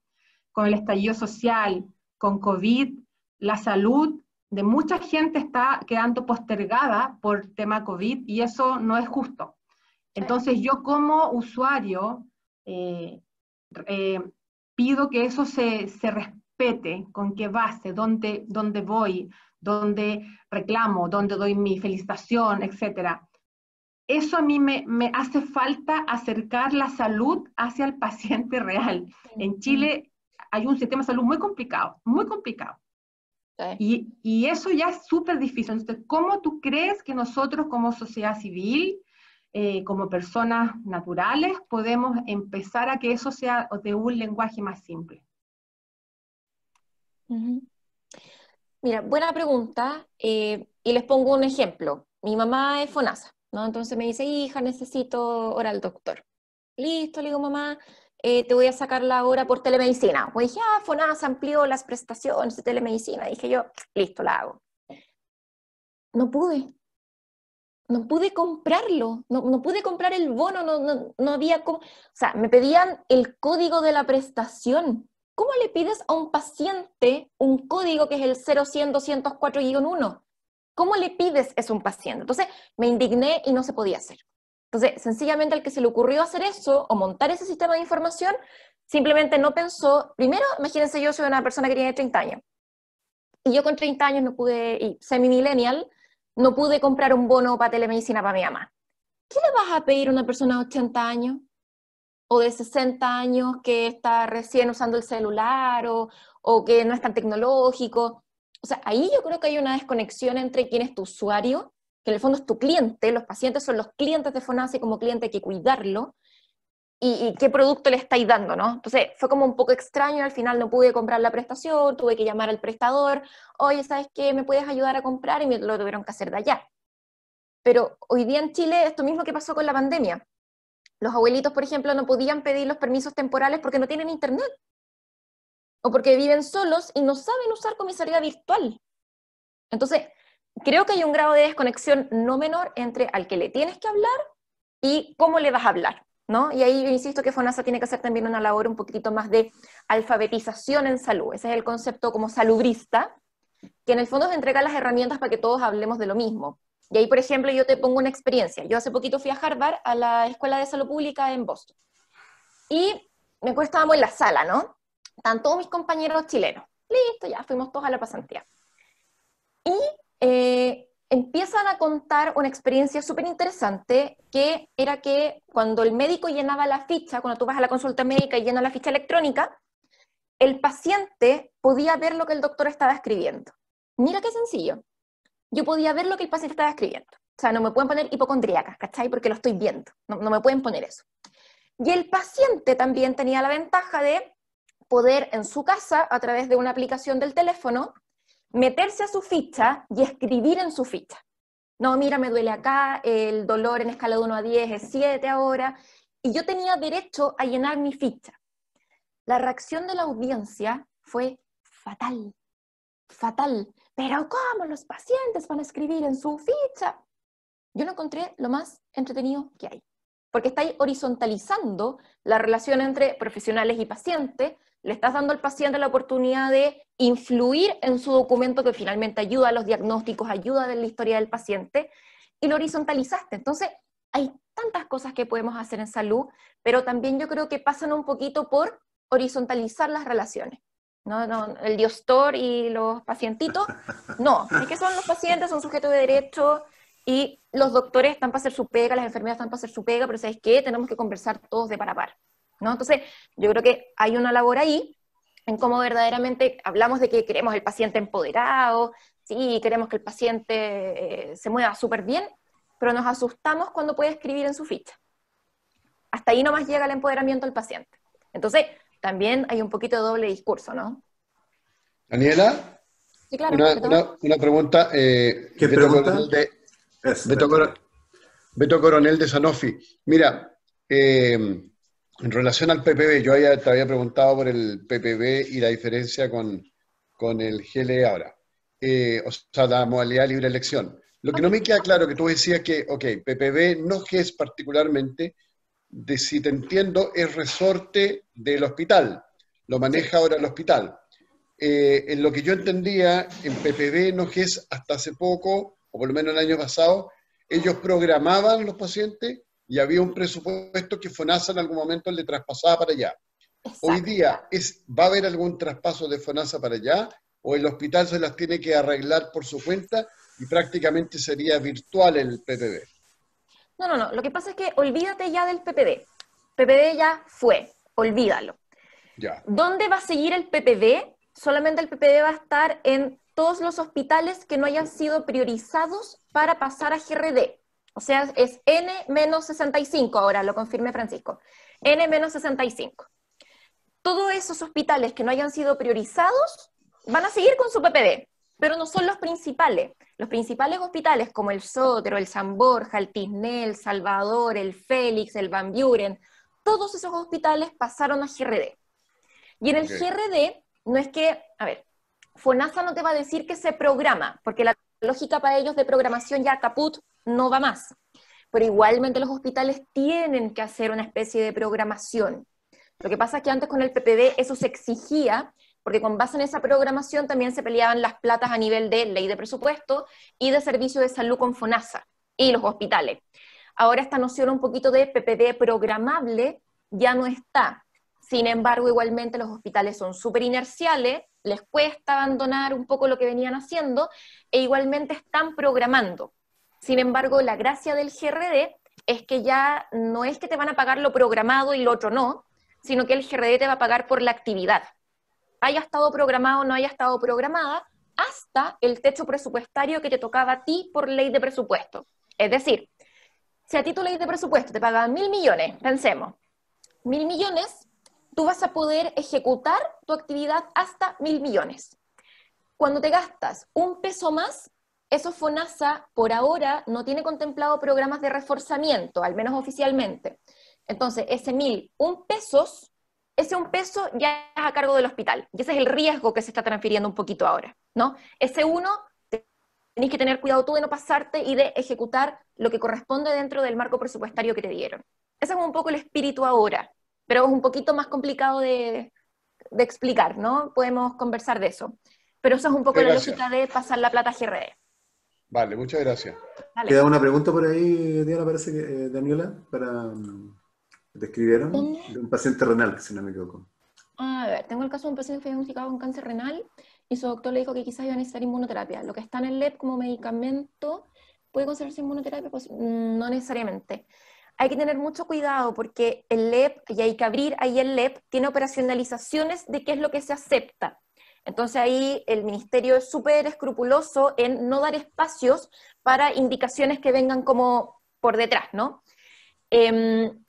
con el estallido social, con COVID, la salud de mucha gente está quedando postergada por tema COVID y eso no es justo. Entonces yo como usuario eh, pido que eso se, respete, con qué base, dónde voy, donde reclamo, donde doy mi felicitación, etc. Eso a mí me, hace falta acercar la salud hacia el paciente real. En Chile hay un sistema de salud muy complicado, muy complicado. Y, eso ya es súper difícil. Entonces, ¿cómo tú crees que nosotros como sociedad civil, eh, como personas naturales, podemos empezar a que eso sea de un lenguaje más simple? Uh Mira, buena pregunta. Eh, y les pongo un ejemplo. Mi mamá es FONASA, ¿no? Entonces me dice, hija, necesito hora al doctor. Listo, le digo, mamá, eh, te voy a sacar la hora por telemedicina. Pues dije, ah, FONASA amplió las prestaciones de telemedicina. Dije yo, listo, la hago. No pude. No pude comprarlo, no, pude comprar el bono, no, no, no había... O sea, me pedían el código de la prestación ¿Cómo le pides a un paciente un código que es el 0100 204-1? ¿Cómo le pides eso a un paciente? Entonces, me indigné y no se podía hacer. Entonces, sencillamente al que se le ocurrió hacer eso o montar ese sistema de información, simplemente no pensó, primero, imagínense yo soy una persona que tiene 30 años, y yo con 30 años no pude, y semi-millennial, no pude comprar un bono para telemedicina para mi mamá. ¿Qué le vas a pedir a una persona de 80 años? o de 60 años que está recién usando el celular o, o que no es tan tecnológico. O sea, ahí yo creo que hay una desconexión entre quién es tu usuario, que en el fondo es tu cliente, los pacientes son los clientes de FONASA y como cliente hay que cuidarlo, y, qué producto le estáis dando, ¿no? Entonces fue como un poco extraño, al final no pude comprar la prestación, tuve que llamar al prestador, oye, ¿sabes qué? ¿Me puedes ayudar a comprar? Y me lo tuvieron que hacer de allá. Pero hoy día en Chile, esto mismo que pasó con la pandemia, los abuelitos, por ejemplo, no podían pedir los permisos temporales porque no tienen internet o porque viven solos y no saben usar comisaría virtual. Entonces, creo que hay un grado de desconexión no menor entre al que le tienes que hablar y cómo le vas a hablar. ¿No? Y ahí insisto que FONASA tiene que hacer también una labor un poquito más de alfabetización en salud. Ese es el concepto como salubrista, que en el fondo se entrega las herramientas para que todos hablemos de lo mismo. Y ahí, por ejemplo, yo te pongo una experiencia. Yo hace poquito fui a Harvard, a la Escuela de Salud Pública en Boston. Y me estábamos en la sala, ¿no? Están todos mis compañeros chilenos. Listo, ya, fuimos todos a la pasantía. Y eh, empiezan a contar una experiencia súper interesante, que era que cuando el médico llenaba la ficha, cuando tú vas a la consulta médica y llenas la ficha electrónica, el paciente podía ver lo que el doctor estaba escribiendo. Mira qué sencillo yo podía ver lo que el paciente estaba escribiendo. O sea, no me pueden poner hipocondríaca, ¿cachai? Porque lo estoy viendo, no, no me pueden poner eso. Y el paciente también tenía la ventaja de poder en su casa, a través de una aplicación del teléfono, meterse a su ficha y escribir en su ficha. No, mira, me duele acá, el dolor en escala de 1 a 10 es 7 ahora, y yo tenía derecho a llenar mi ficha. La reacción de la audiencia fue fatal, fatal, pero ¿cómo los pacientes van a escribir en su ficha? Yo no encontré lo más entretenido que hay, porque estáis horizontalizando la relación entre profesionales y pacientes, le estás dando al paciente la oportunidad de influir en su documento que finalmente ayuda a los diagnósticos, ayuda a la historia del paciente, y lo horizontalizaste. Entonces, hay tantas cosas que podemos hacer en salud, pero también yo creo que pasan un poquito por horizontalizar las relaciones. No, no, el diostor y los pacientitos, no, es que son los pacientes, son sujetos de derecho y los doctores están para hacer su pega, las enfermeras están para hacer su pega, pero ¿sabes qué? Tenemos que conversar todos de par a par, ¿no? Entonces, yo creo que hay una labor ahí en cómo verdaderamente hablamos de que queremos el paciente empoderado, sí, queremos que el paciente eh, se mueva súper bien, pero nos asustamos cuando puede escribir en su ficha. Hasta ahí nomás llega el empoderamiento al paciente. Entonces, también hay un poquito de doble discurso, ¿no? Daniela, sí, claro, una, pregunta. Eh, Beto Coronel de, Beto, Coronel, de Sanofi. Mira, em, en relación al PPB, yo había, te había preguntado por el PPB y la diferencia con, el GLE ahora. Eh, o sea, la modalidad libre elección. Lo que no me queda claro que tú decías que, ok, PPB no es particularmente, de, si te entiendo, es resorte del hospital, lo maneja ahora el hospital. Eh, en lo que yo entendía, en PPB, no es hasta hace poco, o por lo menos el año pasado, ellos programaban los pacientes y había un presupuesto que FONASA en algún momento le traspasaba para allá. Hoy día, es, ¿va a haber algún traspaso de FONASA para allá? ¿O el hospital se las tiene que arreglar por su cuenta y prácticamente sería virtual el PPB no, no, no. Lo que pasa es que olvídate ya del PPD. PPD ya fue. Olvídalo. Ya. ¿Dónde va a seguir el PPD? Solamente el PPD va a estar en todos los hospitales que no hayan sido priorizados para pasar a GRD. O sea, es N-65 ahora, lo confirme Francisco. N-65. Todos esos hospitales que no hayan sido priorizados van a seguir con su PPD pero no son los principales. Los principales hospitales como el Sotero, el San Borja, el Tisnel, el Salvador, el Félix, el Van Buren, todos esos hospitales pasaron a GRD. Y en el GRD no es que, a ver, FONASA no te va a decir que se programa, porque la lógica para ellos de programación ya caput no va más. Pero igualmente los hospitales tienen que hacer una especie de programación. Lo que pasa es que antes con el PPD eso se exigía porque con base en esa programación también se peleaban las platas a nivel de ley de presupuesto y de servicio de salud con FONASA y los hospitales. Ahora esta noción un poquito de PPD programable ya no está. Sin embargo, igualmente los hospitales son súper inerciales, les cuesta abandonar un poco lo que venían haciendo e igualmente están programando. Sin embargo, la gracia del GRD es que ya no es que te van a pagar lo programado y lo otro no, sino que el GRD te va a pagar por la actividad haya estado programado o no haya estado programada, hasta el techo presupuestario que te tocaba a ti por ley de presupuesto. Es decir, si a ti tu ley de presupuesto te pagaba mil millones, pensemos, mil millones, tú vas a poder ejecutar tu actividad hasta mil millones. Cuando te gastas un peso más, eso FONASA por ahora no tiene contemplado programas de reforzamiento, al menos oficialmente. Entonces, ese mil, un pesos ese un peso ya es a cargo del hospital. Y ese es el riesgo que se está transfiriendo un poquito ahora, ¿no? Ese uno, tenés que tener cuidado tú de no pasarte y de ejecutar lo que corresponde dentro del marco presupuestario que te dieron. Ese es un poco el espíritu ahora, pero es un poquito más complicado de, explicar, ¿no? Podemos conversar de eso. Pero eso es un poco la lógica de pasar la plata a GRD. E. Vale, muchas gracias. Queda una pregunta por ahí, Diana, parece que, eh, Daniela, para... Mm, describieron de un paciente renal, si no me equivoco. Ah, a ver, tengo el caso de un paciente que fue diagnosticado con cáncer renal y su doctor le dijo que quizás iba a necesitar inmunoterapia. Lo que está en el LEP como medicamento puede considerarse inmunoterapia, pues, mm, no necesariamente. Hay que tener mucho cuidado porque el LEP, y hay que abrir ahí el LEP, tiene operacionalizaciones de qué es lo que se acepta. Entonces ahí el ministerio es súper escrupuloso en no dar espacios para indicaciones que vengan como por detrás, ¿no? Em,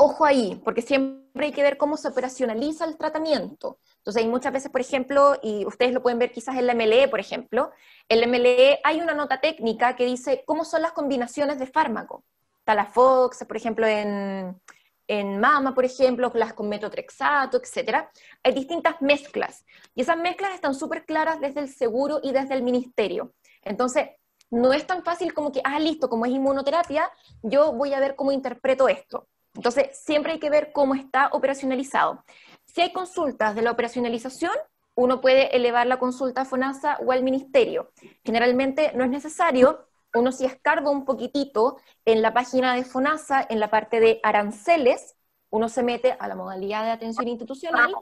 ojo ahí, porque siempre hay que ver cómo se operacionaliza el tratamiento. Entonces, hay muchas veces, por ejemplo, y ustedes lo pueden ver quizás en la MLE, por ejemplo, en la MLE hay una nota técnica que dice cómo son las combinaciones de fármaco. Talafox, por ejemplo, en, mama, por ejemplo, las con metotrexato, etc. Hay distintas mezclas. Y esas mezclas están súper claras desde el seguro y desde el ministerio. Entonces, no es tan fácil como que, ah, listo, como es inmunoterapia, yo voy a ver cómo interpreto esto. Entonces, siempre hay que ver cómo está operacionalizado. Si hay consultas de la operacionalización, uno puede elevar la consulta a FONASA o al ministerio. Generalmente no es necesario, uno si escarba un poquitito en la página de FONASA, en la parte de aranceles, uno se mete a la modalidad de atención institucional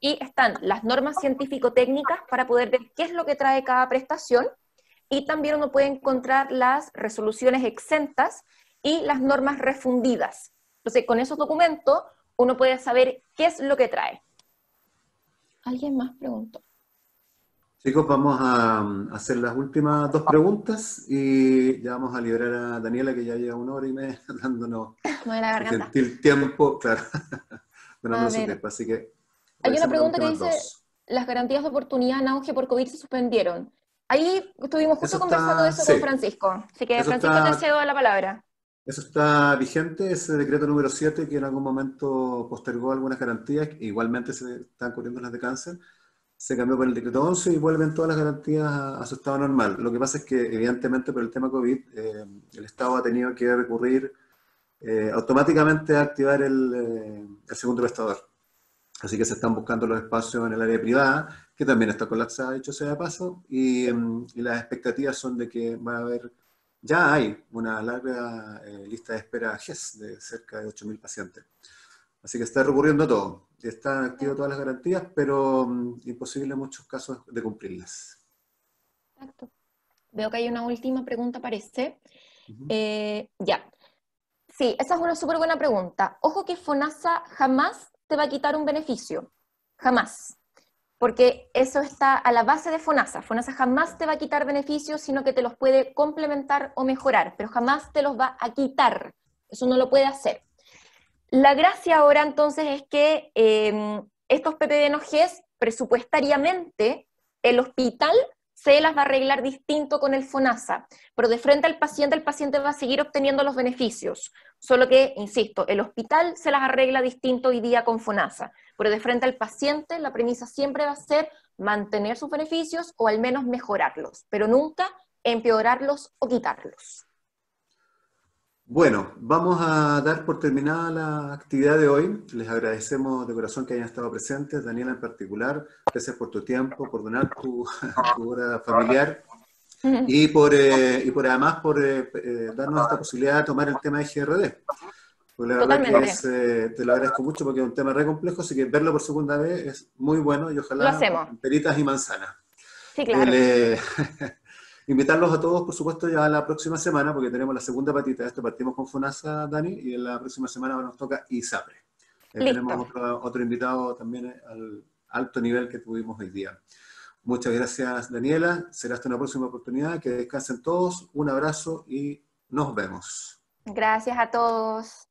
y están las normas científico-técnicas para poder ver qué es lo que trae cada prestación y también uno puede encontrar las resoluciones exentas y las normas refundidas. Entonces, con esos documentos uno puede saber qué es lo que trae. ¿Alguien más preguntó? Chicos, vamos a um, hacer las últimas dos preguntas y ya vamos a liberar a Daniela, que ya lleva una hora y media [laughs] dándonos el tiempo, claro, [laughs] Hay una pregunta que dice: ¿Las garantías de oportunidad en auge por COVID se suspendieron? Ahí estuvimos justo conversando de eso con Francisco. Así que, Francisco, te cedo la palabra. Eso está vigente, ese decreto número 7 que en algún momento postergó algunas garantías, igualmente se están cubriendo las de cáncer, se cambió por el decreto 11 y vuelven todas las garantías a, su estado normal. Lo que pasa es que evidentemente por el tema COVID eh, el Estado ha tenido que recurrir eh, automáticamente a activar eh, el, segundo prestador. Así que se están buscando los espacios en el área privada, que también está colapsada, dicho sea de paso, y, mm, y las expectativas son de que va a haber ya hay una larga eh, lista de espera GES de cerca de 8.000 pacientes. Así que está recurriendo todo. Están activas todas las garantías, pero mm, imposible en muchos casos de cumplirlas. Exacto. Veo que hay una última pregunta, parece. Eh, ya. Sí, esa es una súper buena pregunta. Ojo que FONASA jamás te va a quitar un beneficio. Jamás porque eso está a la base de FONASA. FONASA jamás te va a quitar beneficios, sino que te los puede complementar o mejorar, pero jamás te los va a quitar. Eso no lo puede hacer. La gracia ahora entonces es que eh, estos PPBNOGs presupuestariamente el hospital se las va a arreglar distinto con el FONASA, pero de frente al paciente el paciente va a seguir obteniendo los beneficios, solo que, insisto, el hospital se las arregla distinto hoy día con FONASA. Pero de frente al paciente, la premisa siempre va a ser mantener sus beneficios o al menos mejorarlos, pero nunca empeorarlos o quitarlos. Bueno, vamos a dar por terminada la actividad de hoy. Les agradecemos de corazón que hayan estado presentes. Daniela en particular, gracias por tu tiempo, por donar tu, [laughs] hora familiar [laughs] y por, eh, y por además por eh, eh, darnos esta posibilidad de tomar el tema de GRD. Pues la verdad eh, te lo agradezco mucho porque es un tema re complejo, así que verlo por segunda vez es muy bueno y ojalá peritas y manzanas. Sí, claro. Eh, [laughs] invitarlos a todos, por supuesto, ya la próxima semana, porque tenemos la segunda patita. Esto partimos con Funasa, Dani, y en la próxima semana nos toca ISAPRE. Eh, tenemos otro, invitado también al alto nivel que tuvimos hoy día. Muchas gracias, Daniela. Será hasta una próxima oportunidad. Que descansen todos. Un abrazo y nos vemos. Gracias a todos.